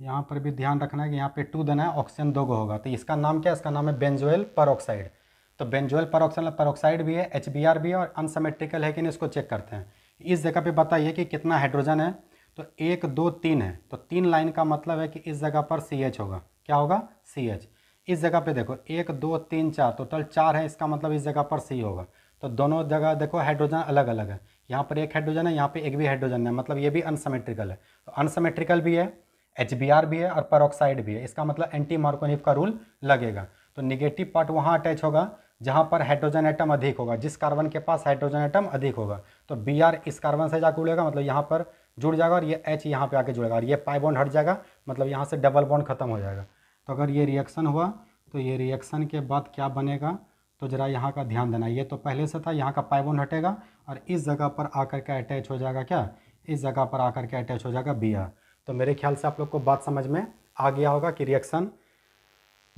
यहाँ पर भी ध्यान रखना है कि यहाँ पे टू देना है ऑक्सीजन दो गो होगा तो इसका नाम क्या है इसका नाम है बेंजोएल परऑक्साइड तो बेंजोएल परऑक्साइड परऑक्साइड भी है एच भी है और अनसमेट्रिकल है कि नहीं इसको चेक करते हैं इस जगह पे बताइए कि कितना हाइड्रोजन है तो एक दो तीन है तो तीन लाइन का मतलब है कि इस जगह पर सी एच होगा क्या होगा सी एच इस जगह पे देखो एक दो तीन चार टोटल चार है इसका मतलब इस जगह पर सी होगा तो दोनों जगह देखो हाइड्रोजन अलग अलग है यहाँ पर एक हाइड्रोजन है यहाँ पे एक भी हाइड्रोजन है मतलब ये भी अनसमेट्रिकल है तो अनसमेट्रिकल भी है एच बी आर भी है और परोक्साइड भी है इसका मतलब एंटी मार्कोनिप का रूल लगेगा तो निगेटिव पार्ट वहाँ अटैच होगा जहाँ पर हाइड्रोजन एटम अधिक होगा जिस कार्बन के पास हाइड्रोजन एटम अधिक होगा तो बी आर इस कार्बन से जाकर उड़ेगा मतलब यहाँ पर जुड़ जाएगा और ये एच यहाँ पे आके जुड़ेगा और ये पाई बॉन्ड हट जाएगा मतलब यहाँ से डबल बॉन्ड खत्म हो जाएगा तो अगर ये रिएक्शन हुआ तो ये रिएक्शन के बाद क्या बनेगा तो ज़रा यहाँ का ध्यान देना ये तो पहले से था यहाँ का बॉन्ड हटेगा और इस जगह पर आकर के अटैच हो जाएगा क्या इस जगह पर आकर के अटैच हो जाएगा आर तो मेरे ख्याल से आप लोग को बात समझ में आ गया होगा कि रिएक्शन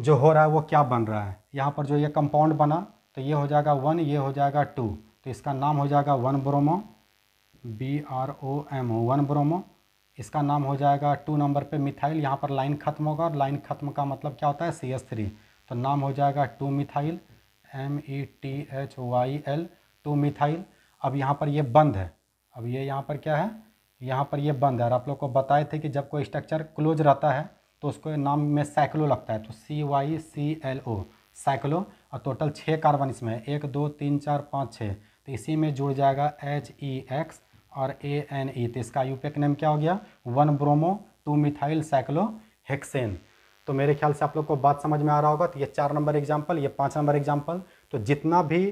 जो हो रहा है वो क्या बन रहा है यहाँ पर जो ये कंपाउंड बना तो ये हो जाएगा वन ये हो जाएगा टू तो इसका नाम हो जाएगा one bromo B R O M O one bromo इसका नाम हो जाएगा टू नंबर पे मिथाइल यहाँ पर लाइन खत्म होगा और लाइन खत्म का मतलब क्या होता है सी एस थ्री तो नाम हो जाएगा two methyl M E T H Y L two methyl अब यहाँ पर ये बंद है अब ये यहाँ पर क्या है यहाँ पर ये बंद है और आप लोग को बताए थे कि जब कोई स्ट्रक्चर क्लोज रहता है तो उसको नाम में साइक्लो लगता है तो C Y C L O cyclo और टोटल छः कार्बन इसमें है एक दो तीन चार पाँच छः तो इसी में जुड़ जाएगा एच ई एक्स और ए एन ई तो इसका यूपेक नेम क्या हो गया one bromo two methyl cyclohexane तो मेरे ख्याल से आप लोग को बात समझ में आ रहा होगा तो ये चार नंबर एग्जाम्पल ये पाँच नंबर एग्जाम्पल तो जितना भी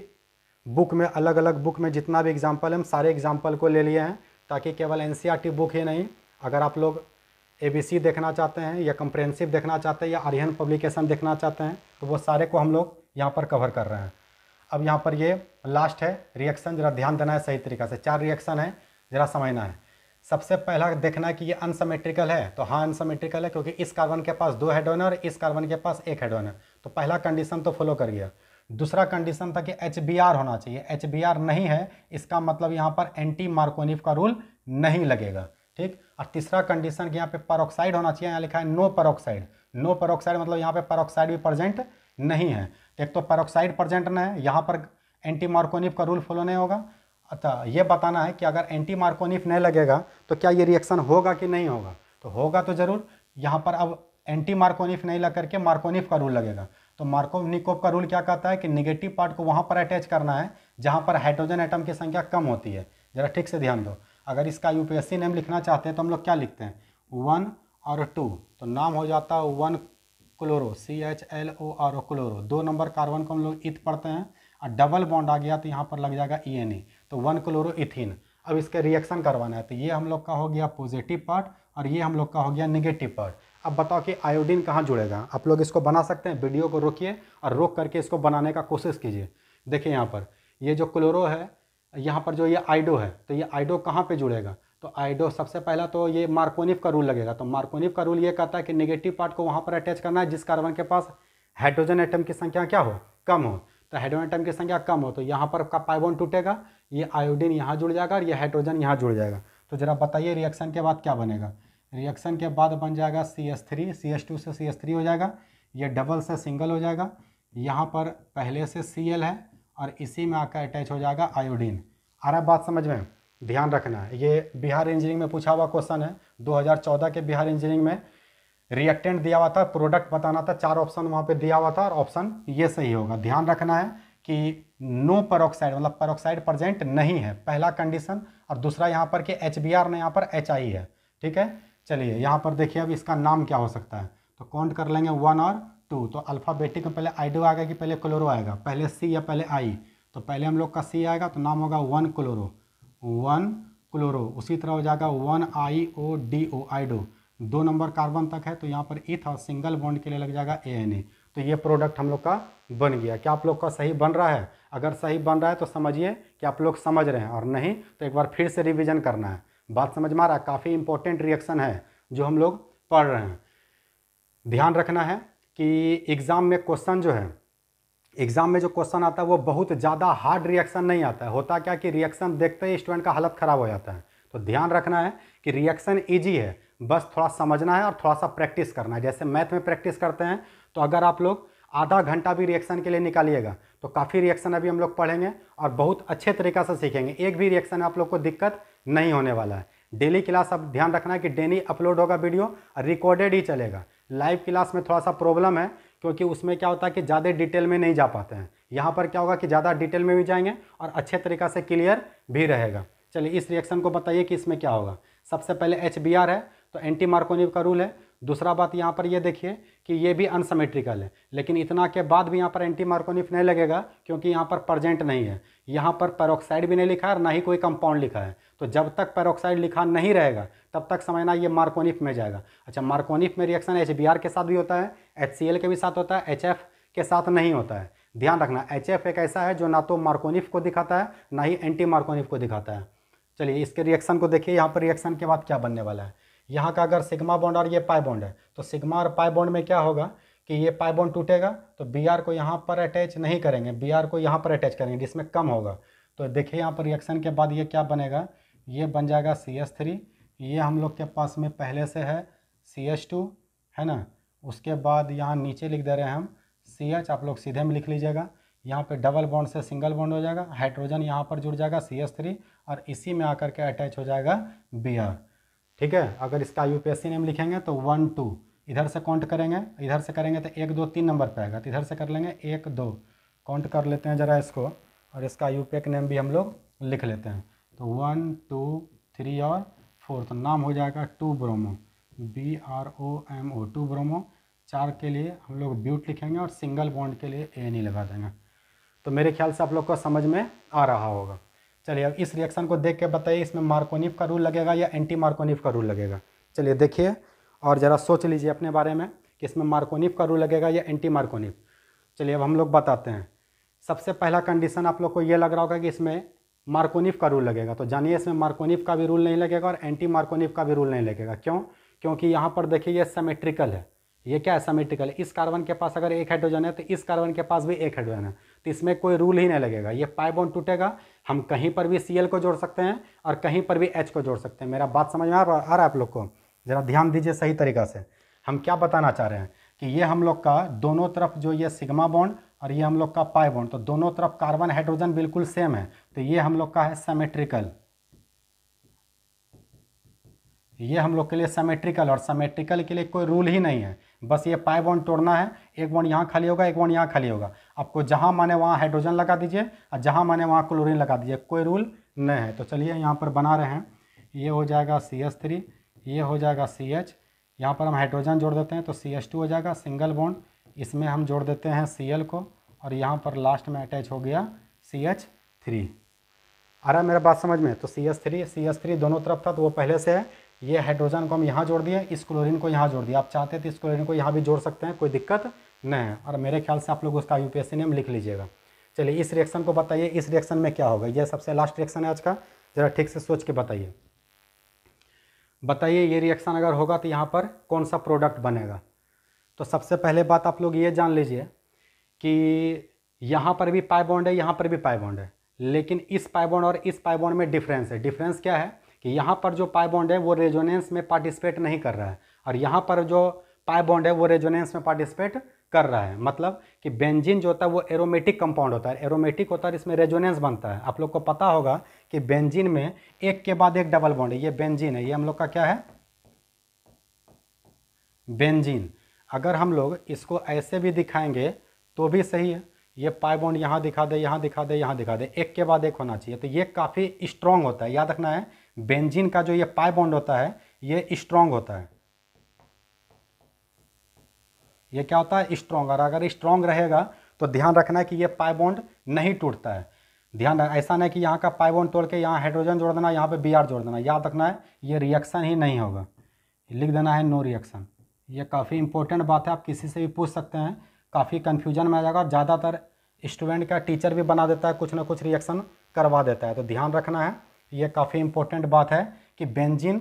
बुक में अलग अलग बुक में जितना भी एग्जाम्पल है हम सारे एग्जाम्पल को ले लिए हैं ताकि केवल एन बुक e ही नहीं अगर आप लोग ए देखना चाहते हैं या कंप्रेंसिव देखना चाहते हैं या आर्यन पब्लिकेशन देखना चाहते हैं तो वो सारे को हम लोग यहाँ पर कवर कर रहे हैं अब यहाँ पर ये लास्ट है रिएक्शन जरा ध्यान देना है सही तरीका से चार रिएक्शन है ज़रा समझना है सबसे पहला देखना है कि ये अनसमेट्रिकल है तो हाँ अनसमेट्रिकल है क्योंकि इस कार्बन के पास दो हेड और इस कार्बन के पास एक हेड तो पहला कंडीशन तो फॉलो कर गया दूसरा कंडीशन था कि एच होना चाहिए एच नहीं है इसका मतलब यहाँ पर एंटी मार्कोनिफ का रूल नहीं लगेगा ठीक और तीसरा कंडीशन कि यहाँ पे परोक्साइड होना चाहिए यहाँ लिखा है नो परोक्साइड नो परोक्साइड मतलब यहाँ पे परोक्साइड भी प्रजेंट नहीं है एक तो परोक्साइड प्रजेंट नहीं है यहाँ पर एंटी मार्कोनिफ का रूल फॉलो नहीं होगा अतः ये बताना है कि अगर एंटी मार्कोनिफ नहीं लगेगा तो क्या ये रिएक्शन होगा कि नहीं होगा तो होगा तो ज़रूर यहाँ पर अब एंटी मार्कोनिफ नहीं लग करके मार्कोनिफ का रूल लगेगा तो मार्कोनिकोप का रूल क्या कहता है कि निगेटिव पार्ट को वहाँ पर अटैच करना है जहाँ पर हाइड्रोजन आइटम की संख्या कम होती है ज़रा ठीक से ध्यान दो अगर इसका यू नेम लिखना चाहते हैं तो हम लोग क्या लिखते हैं वन और टू तो नाम हो जाता है one chloro C H L O R O chloro दो नंबर कार्बन को हम लोग इत पढ़ते हैं और डबल बॉन्ड आ गया तो यहाँ पर लग जाएगा ई एन ई तो वन क्लोरो इथिन अब इसका रिएक्शन करवाना है तो ये हम लोग का हो गया पॉजिटिव पार्ट और ये हम लोग का हो गया नेगेटिव पार्ट अब बताओ कि आयोडीन कहाँ जुड़ेगा आप लोग इसको बना सकते हैं वीडियो को रोकिए और रोक करके इसको बनाने का कोशिश कीजिए देखिए यहाँ पर ये जो क्लोरो है यहाँ पर जो ये आइडो है तो ये आइडो कहाँ पे जुड़ेगा तो आइडो सबसे पहला तो ये मार्कोनिफ का रूल लगेगा तो मार्कोनिफ का रूल ये कहता है कि नेगेटिव पार्ट को वहाँ पर अटैच करना है जिस कार्बन के पास हाइड्रोजन आइटम की संख्या क्या हो कम हो तो हाइड्रोजन आइटम की संख्या कम हो तो यहाँ पर का पाइबोन टूटेगा ये आयोडीन यहाँ जुड़ जाएगा और ये हाइड्रोजन यहाँ जुड़ जाएगा तो ज़रा बताइए रिएक्शन के बाद क्या बनेगा रिएक्शन के बाद बन जाएगा C S three C S two से सी एस थ्री हो जाएगा ये डबल से सिंगल हो जाएगा यहाँ पर पहले से सी एल है और इसी में आकर अटैच हो जाएगा आयोडीन आ रहा बात समझ में ध्यान रखना है ये बिहार इंजीनियरिंग में पूछा हुआ क्वेश्चन है 2014 के बिहार इंजीनियरिंग में रिएक्टेंट दिया हुआ था प्रोडक्ट बताना था चार ऑप्शन वहाँ पर दिया हुआ था और ऑप्शन ये सही होगा ध्यान रखना है कि नो परोक्साइड मतलब परोक्साइड प्रजेंट नहीं है पहला कंडीशन और दूसरा यहाँ पर कि एच बी आर ना यहाँ पर एच आई है ठीक है चलिए यहाँ पर देखिए अब इसका नाम क्या हो सकता है तो काउंट कर लेंगे वन और टू तो अल्फ़ाबेटिक में पहले आईडो आएगा कि पहले क्लोरो आएगा पहले सी या पहले आई तो पहले हम लोग का सी आएगा तो नाम होगा वन क्लोरो वन क्लोरो उसी तरह हो जाएगा वन आई ओ डी ओ आईडो दो नंबर कार्बन तक है तो यहाँ पर ई e और सिंगल बॉन्ड के लिए लग जाएगा ए एन ए तो ये प्रोडक्ट हम लोग का बन गया क्या आप लोग का सही बन रहा है अगर सही बन रहा है तो समझिए कि आप लोग समझ रहे हैं और नहीं तो एक बार फिर से रिविज़न करना है बात समझ में आ रहा है काफ़ी इंपॉर्टेंट रिएक्शन है जो हम लोग पढ़ रहे हैं ध्यान रखना है कि एग्ज़ाम में क्वेश्चन जो है एग्ज़ाम में जो क्वेश्चन आता है वो बहुत ज़्यादा हार्ड रिएक्शन नहीं आता है होता क्या कि रिएक्शन देखते ही स्टूडेंट का हालत ख़राब हो जाता है तो ध्यान रखना है कि रिएक्शन ईजी है बस थोड़ा समझना है और थोड़ा सा प्रैक्टिस करना है जैसे मैथ में प्रैक्टिस करते हैं तो अगर आप लोग आधा घंटा भी रिएक्शन के लिए निकालिएगा तो काफ़ी रिएक्शन अभी हम लोग पढ़ेंगे और बहुत अच्छे तरीका से सीखेंगे एक भी रिएक्शन आप लोग को दिक्कत नहीं होने वाला है डेली क्लास अब ध्यान रखना है कि डेली अपलोड होगा वीडियो और रिकॉर्डेड ही चलेगा लाइव क्लास में थोड़ा सा प्रॉब्लम है क्योंकि उसमें क्या होता है कि ज़्यादा डिटेल में नहीं जा पाते हैं यहाँ पर क्या होगा कि ज़्यादा डिटेल में भी जाएंगे और अच्छे तरीका से क्लियर भी रहेगा चलिए इस रिएक्शन को बताइए कि इसमें क्या होगा सबसे पहले एच है तो एंटी मार्कोनिव का रूल है दूसरा बात यहाँ पर ये देखिए कि ये भी अनसमेट्रिकल है लेकिन इतना के बाद भी यहाँ पर एंटी मार्कोनिफ नहीं लगेगा क्योंकि यहाँ पर प्रजेंट नहीं है यहाँ पर पेरोक्साइड भी नहीं लिखा है और ना ही कोई कंपाउंड लिखा है तो जब तक पेरोक्साइड लिखा नहीं रहेगा तब तक समझना ये मार्कोनिफ में जाएगा अच्छा मार्कोनिफ में रिएक्शन एच के साथ भी होता है एच के भी साथ होता है एच के साथ नहीं होता है ध्यान रखना एच एक ऐसा है जो ना तो मार्कोनिफ को दिखाता है ना ही एंटी मार्कोनिफ को दिखाता है चलिए इसके रिएक्शन को देखिए यहाँ पर रिएक्शन के बाद क्या बनने वाला है यहाँ का अगर सिग्मा बॉन्ड और ये पाई बॉन्ड है तो सिग्मा और पाई बॉन्ड में क्या होगा कि ये पाई बॉन्ड टूटेगा तो बी को यहाँ पर अटैच नहीं करेंगे बी को यहाँ पर अटैच करेंगे जिसमें कम होगा तो देखिए यहाँ पर रिएक्शन के बाद ये क्या बनेगा ये बन जाएगा सी एस थ्री ये हम लोग के पास में पहले से है सी एस टू है ना उसके बाद यहाँ नीचे लिख दे रहे हैं हम सी एच आप लोग सीधे में लिख लीजिएगा यहाँ पे डबल बॉन्ड से सिंगल बॉन्ड हो जाएगा हाइड्रोजन यहाँ पर जुड़ जाएगा सी एस थ्री और इसी में आकर के अटैच हो जाएगा बी आर ठीक है अगर इसका यू नेम लिखेंगे तो वन टू इधर से काउंट करेंगे इधर से करेंगे तो एक दो तीन नंबर पे आएगा तो इधर से कर लेंगे एक दो काउंट कर लेते हैं ज़रा इसको और इसका यू पी नेम भी हम लोग लिख लेते हैं तो वन टू थ्री और फोर तो नाम हो जाएगा two bromo B R O M O two bromo चार के लिए हम लोग ब्यूट लिखेंगे और सिंगल बॉन्ड के लिए ए नहीं लगा देंगे तो मेरे ख्याल से आप लोग को समझ में आ रहा होगा चलिए अब इस रिएक्शन को देख के बताइए इसमें मार्कोनिफ का रूल लगेगा या एंटी मार्कोनिफ का रूल लगेगा चलिए देखिए और ज़रा सोच लीजिए अपने बारे में कि इसमें मार्कोनिफ का रूल लगेगा या एंटी मार्कोनिफ चलिए अब हम लोग बताते हैं सबसे पहला कंडीशन आप लोग को ये लग रहा होगा कि इसमें मार्कोनिफ का रूल लगेगा तो जानिए इसमें मार्कोनिफ का भी रूल नहीं लगेगा और एंटी मार्कोनिफ का भी रूल नहीं लगेगा क्यों क्योंकि यहाँ पर देखिए ये सेमेट्रिकल है ये क्या है सेमेट्रिकल इस कार्बन के पास अगर एक हाइड्रोजन है तो इस कार्बन के पास भी एक हाइड्रोजन है तो इसमें कोई रूल ही नहीं लगेगा ये पाई बॉन्ड टूटेगा हम कहीं पर भी सी को जोड़ सकते हैं और कहीं पर भी एच को जोड़ सकते हैं मेरा बात समझ में आ रहा है आप लोग को ज़रा ध्यान दीजिए सही तरीका से हम क्या बताना चाह रहे हैं कि ये हम लोग का दोनों तरफ जो ये सिग्मा बॉन्ड और ये हम लोग का पाई बॉन्ड तो दोनों तरफ कार्बन हाइड्रोजन बिल्कुल सेम है तो ये हम लोग का है सेमेट्रिकल ये हम लोग के लिए सेमेट्रिकल और समेट्रिकल के लिए कोई रूल ही नहीं है बस ये पाई बॉन्ड तोड़ना है एक बॉन्ड यहाँ खाली होगा एक बॉन्ड यहाँ खाली होगा आपको जहाँ माने वहाँ हाइड्रोजन लगा दीजिए और जहाँ माने वहाँ क्लोरीन लगा दीजिए कोई रूल नहीं है तो चलिए यहाँ पर बना रहे हैं ये हो जाएगा सी एस थ्री ये हो जाएगा सी एच यहाँ पर हम हाइड्रोजन जोड़ देते हैं तो सी एस टू हो जाएगा सिंगल बॉन्ड इसमें हम जोड़ देते हैं सी एल को और यहाँ पर लास्ट में अटैच हो गया सी एच थ्री आ रहा मेरा बात समझ में तो C S three C S three दोनों तरफ था तो वो पहले से है ये हाइड्रोजन को हम यहाँ जोड़ दिए इस क्लोरीन को यहाँ जोड़ दिया आप चाहते हैं तो इस क्लोरीन को यहाँ भी जोड़ सकते हैं कोई दिक्कत नहीं है और मेरे ख्याल से आप लोग उसका यूपीएससी नेम लिख लीजिएगा चलिए इस रिएक्शन को बताइए इस रिएक्शन में क्या होगा ये सबसे लास्ट रिएक्शन है आज का ज़रा ठीक से सोच के बताइए बताइए ये रिएक्शन अगर होगा तो यहाँ पर कौन सा प्रोडक्ट बनेगा तो सबसे पहले बात आप लोग ये जान लीजिए कि यहाँ पर भी पाई बॉन्ड है यहाँ पर भी पाई बॉन्ड है लेकिन इस पाई बॉन्ड और इस पाई बॉन्ड में डिफरेंस है डिफरेंस क्या है कि यहाँ पर जो पाई बॉन्ड है वो रेजोनेंस में पार्टिसिपेट नहीं कर रहा है और यहाँ पर जो पाई बॉन्ड है वो रेजोनेंस में पार्टिसिपेट कर रहा है मतलब कि बेंजीन जो होता है वो एरोमेटिक कंपाउंड होता है एरोमेटिक होता है इसमें रेजोनेंस बनता है आप लोग को पता होगा कि बेंजीन में एक के बाद एक डबल बॉन्ड है ये बेंजीन है ये हम लोग का क्या है बेंजीन अगर हम लोग इसको ऐसे भी दिखाएंगे तो भी सही है ये पाई बॉन्ड यहाँ दिखा दे यहाँ दिखा दे यहाँ दिखा दे एक के बाद एक होना चाहिए तो ये काफ़ी स्ट्रांग होता है याद रखना है बेंजीन का जो ये पाई बॉन्ड होता है ये स्ट्रांग होता है ये क्या होता है स्ट्रांग और अगर स्ट्रांग रहेगा तो ध्यान रखना है कि ये पाई बॉन्ड नहीं टूटता है ध्यान ऐसा नहीं कि यहाँ का पाई बॉन्ड तोड़ के यहाँ हाइड्रोजन जोड़ देना यहाँ पे बी जोड़ देना याद रखना है ये रिएक्शन ही नहीं होगा लिख देना है नो रिएक्शन ये काफ़ी इंपॉर्टेंट बात है आप किसी से भी पूछ सकते हैं काफ़ी कन्फ्यूजन में आ जाएगा ज़्यादातर स्टूडेंट का टीचर भी बना देता है कुछ ना कुछ रिएक्शन करवा देता है तो ध्यान रखना है तो ये काफ़ी इंपॉर्टेंट बात है कि बेंजिन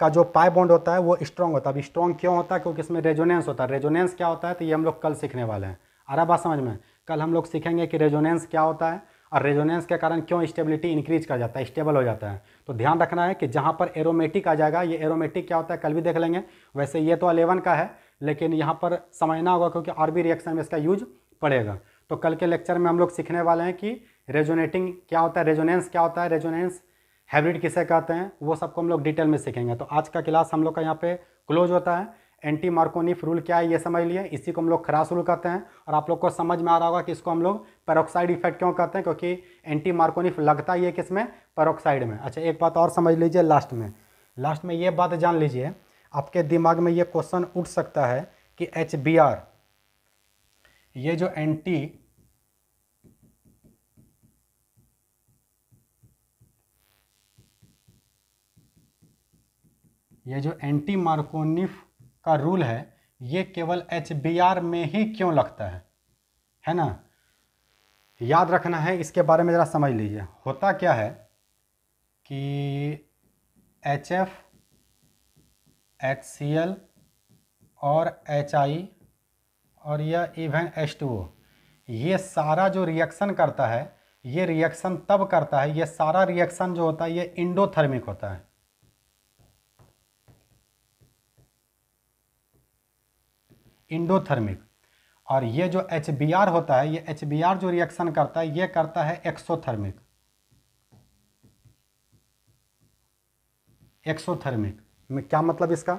का जो पाई बॉन्ड होता है वो स्ट्रॉन्ग होता है अब स्ट्रॉन्ग क्यों होता है क्योंकि इसमें रेजोनेंस होता है रेजोनेंस क्या होता है तो ये हम लोग कल सीखने वाले हैं आ रहा बात समझ में कल हम लोग सीखेंगे कि रेजोनेंस क्या होता है और रेजोनेंस के कारण क्यों स्टेबिलिटी इंक्रीज कर जाता है स्टेबल हो जाता है तो ध्यान रखना है कि जहाँ पर एरोमेटिक आ जाएगा ये एरोमेटिक क्या होता है कल भी देख लेंगे वैसे ये तो अलेवन का है लेकिन यहाँ पर समझना होगा क्योंकि और भी रिएक्शन में इसका यूज पड़ेगा तो कल के लेक्चर में हम लोग सीखने वाले हैं कि रेजोनेटिंग क्या होता है रेजोनेंस क्या होता है रेजोनेंस हाइब्रिड किसे कहते हैं वो सबको हम लोग डिटेल में सीखेंगे तो आज का क्लास हम लोग का यहाँ पे क्लोज होता है एंटी मार्कोनिफ रूल क्या है ये समझ लिए इसी को हम लोग खरास रूल कहते हैं और आप लोग को समझ में आ रहा होगा कि इसको हम लोग पेरोक्साइड इफेक्ट क्यों कहते हैं क्योंकि एंटी मार्कोनिफ लगता ही है किसमें पेरोक्साइड में अच्छा एक बात और समझ लीजिए लास्ट में लास्ट में ये बात जान लीजिए आपके दिमाग में ये क्वेश्चन उठ सकता है कि एच ये जो एंटी ये जो एंटी मार्कोनिफ का रूल है ये केवल एच में ही क्यों लगता है है ना याद रखना है इसके बारे में ज़रा समझ लीजिए होता क्या है कि H F H C L और एच आई और यह इवन एच टू ये सारा जो रिएक्शन करता है ये रिएक्शन तब करता है ये सारा रिएक्शन जो होता है ये इंडोथर्मिक होता है इंडोथर्मिक और ये जो एच होता है ये एच जो रिएक्शन करता है ये करता है एक्सोथर्मिक एक्सोथर्मिक में क्या मतलब इसका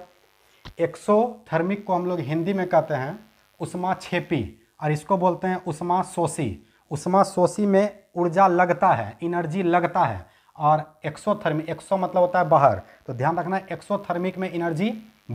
एक्सोथर्मिक को हम लोग हिंदी में कहते हैं उष्मा छेपी और इसको बोलते हैं उष्मा सोसी उष्मा सोसी में ऊर्जा लगता है एनर्जी लगता है और एक्सोथर्मिक एक्सो मतलब होता है बाहर तो ध्यान रखना एक्सोथर्मिक में एनर्जी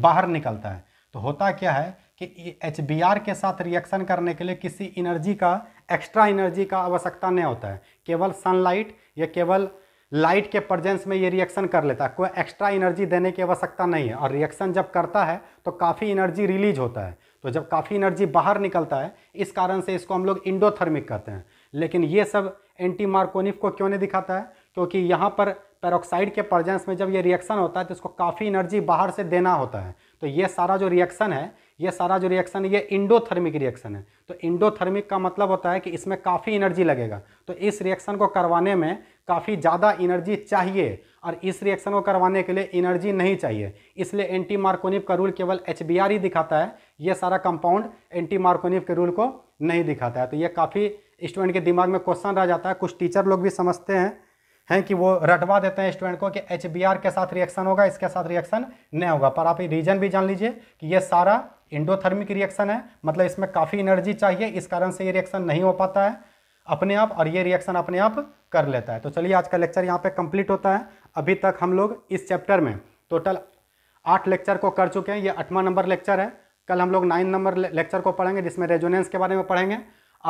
बाहर निकलता है तो होता क्या है कि एच के साथ रिएक्शन करने के लिए किसी एनर्जी का एक्स्ट्रा एनर्जी का आवश्यकता नहीं होता है केवल सनलाइट या केवल लाइट के प्रजेंस में ये रिएक्शन कर लेता है कोई एक्स्ट्रा एनर्जी देने की आवश्यकता नहीं है और रिएक्शन जब करता है तो काफ़ी एनर्जी रिलीज होता है तो जब काफ़ी एनर्जी बाहर निकलता है इस कारण से इसको हम लोग इंडोथर्मिक कहते हैं लेकिन ये सब एंटी मार्कोनिफ को क्यों नहीं दिखाता है क्योंकि यहाँ पर पेरोक्साइड के प्रजेंस में जब ये रिएक्शन होता है तो इसको काफ़ी एनर्जी बाहर से देना होता है तो ये सारा जो रिएक्शन है ये सारा जो रिएक्शन ये इंडोथर्मिक रिएक्शन है तो इंडोथर्मिक का मतलब होता है कि इसमें काफ़ी एनर्जी लगेगा तो इस रिएक्शन को करवाने में काफ़ी ज़्यादा एनर्जी चाहिए और इस रिएक्शन को करवाने के लिए एनर्जी नहीं चाहिए इसलिए एंटी मार्कोनिव का रूल केवल एच ही दिखाता है ये सारा कंपाउंड एंटी मार्कोनिव के रूल को नहीं दिखाता है तो ये काफ़ी स्टूडेंट के दिमाग में क्वेश्चन रह जाता है कुछ टीचर लोग भी समझते हैं हैं कि वो रटवा देते हैं स्टूडेंट को कि एच के साथ रिएक्शन होगा इसके साथ रिएक्शन नहीं होगा पर आप ये रीजन भी जान लीजिए कि ये सारा इंडोथर्मिक रिएक्शन है मतलब इसमें काफ़ी एनर्जी चाहिए इस कारण से ये रिएक्शन नहीं हो पाता है अपने आप और ये रिएक्शन अपने आप कर लेता है तो चलिए आज का लेक्चर यहाँ पे कंप्लीट होता है अभी तक हम लोग इस चैप्टर में टोटल आठ लेक्चर को कर चुके हैं ये आठवां नंबर लेक्चर है कल हम लोग नाइन नंबर लेक्चर को पढ़ेंगे जिसमें रेजोनेंस के बारे में पढ़ेंगे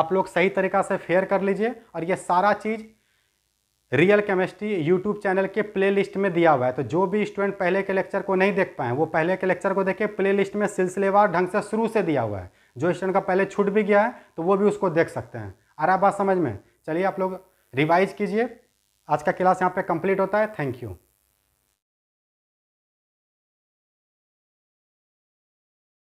आप लोग सही तरीका से फेयर कर लीजिए और ये सारा चीज़ रियल केमिस्ट्री यूट्यूब चैनल के प्लेलिस्ट में दिया हुआ है तो जो भी स्टूडेंट पहले के लेक्चर को नहीं देख पाए वो पहले के लेक्चर को देखे प्लेलिस्ट में सिलसिलेवार ढंग से शुरू से दिया हुआ है जो स्टूडेंट का पहले छूट भी गया है तो वो भी उसको देख सकते हैं आरा बात समझ में चलिए आप लोग रिवाइज कीजिए आज का क्लास यहाँ पे कंप्लीट होता है थैंक यू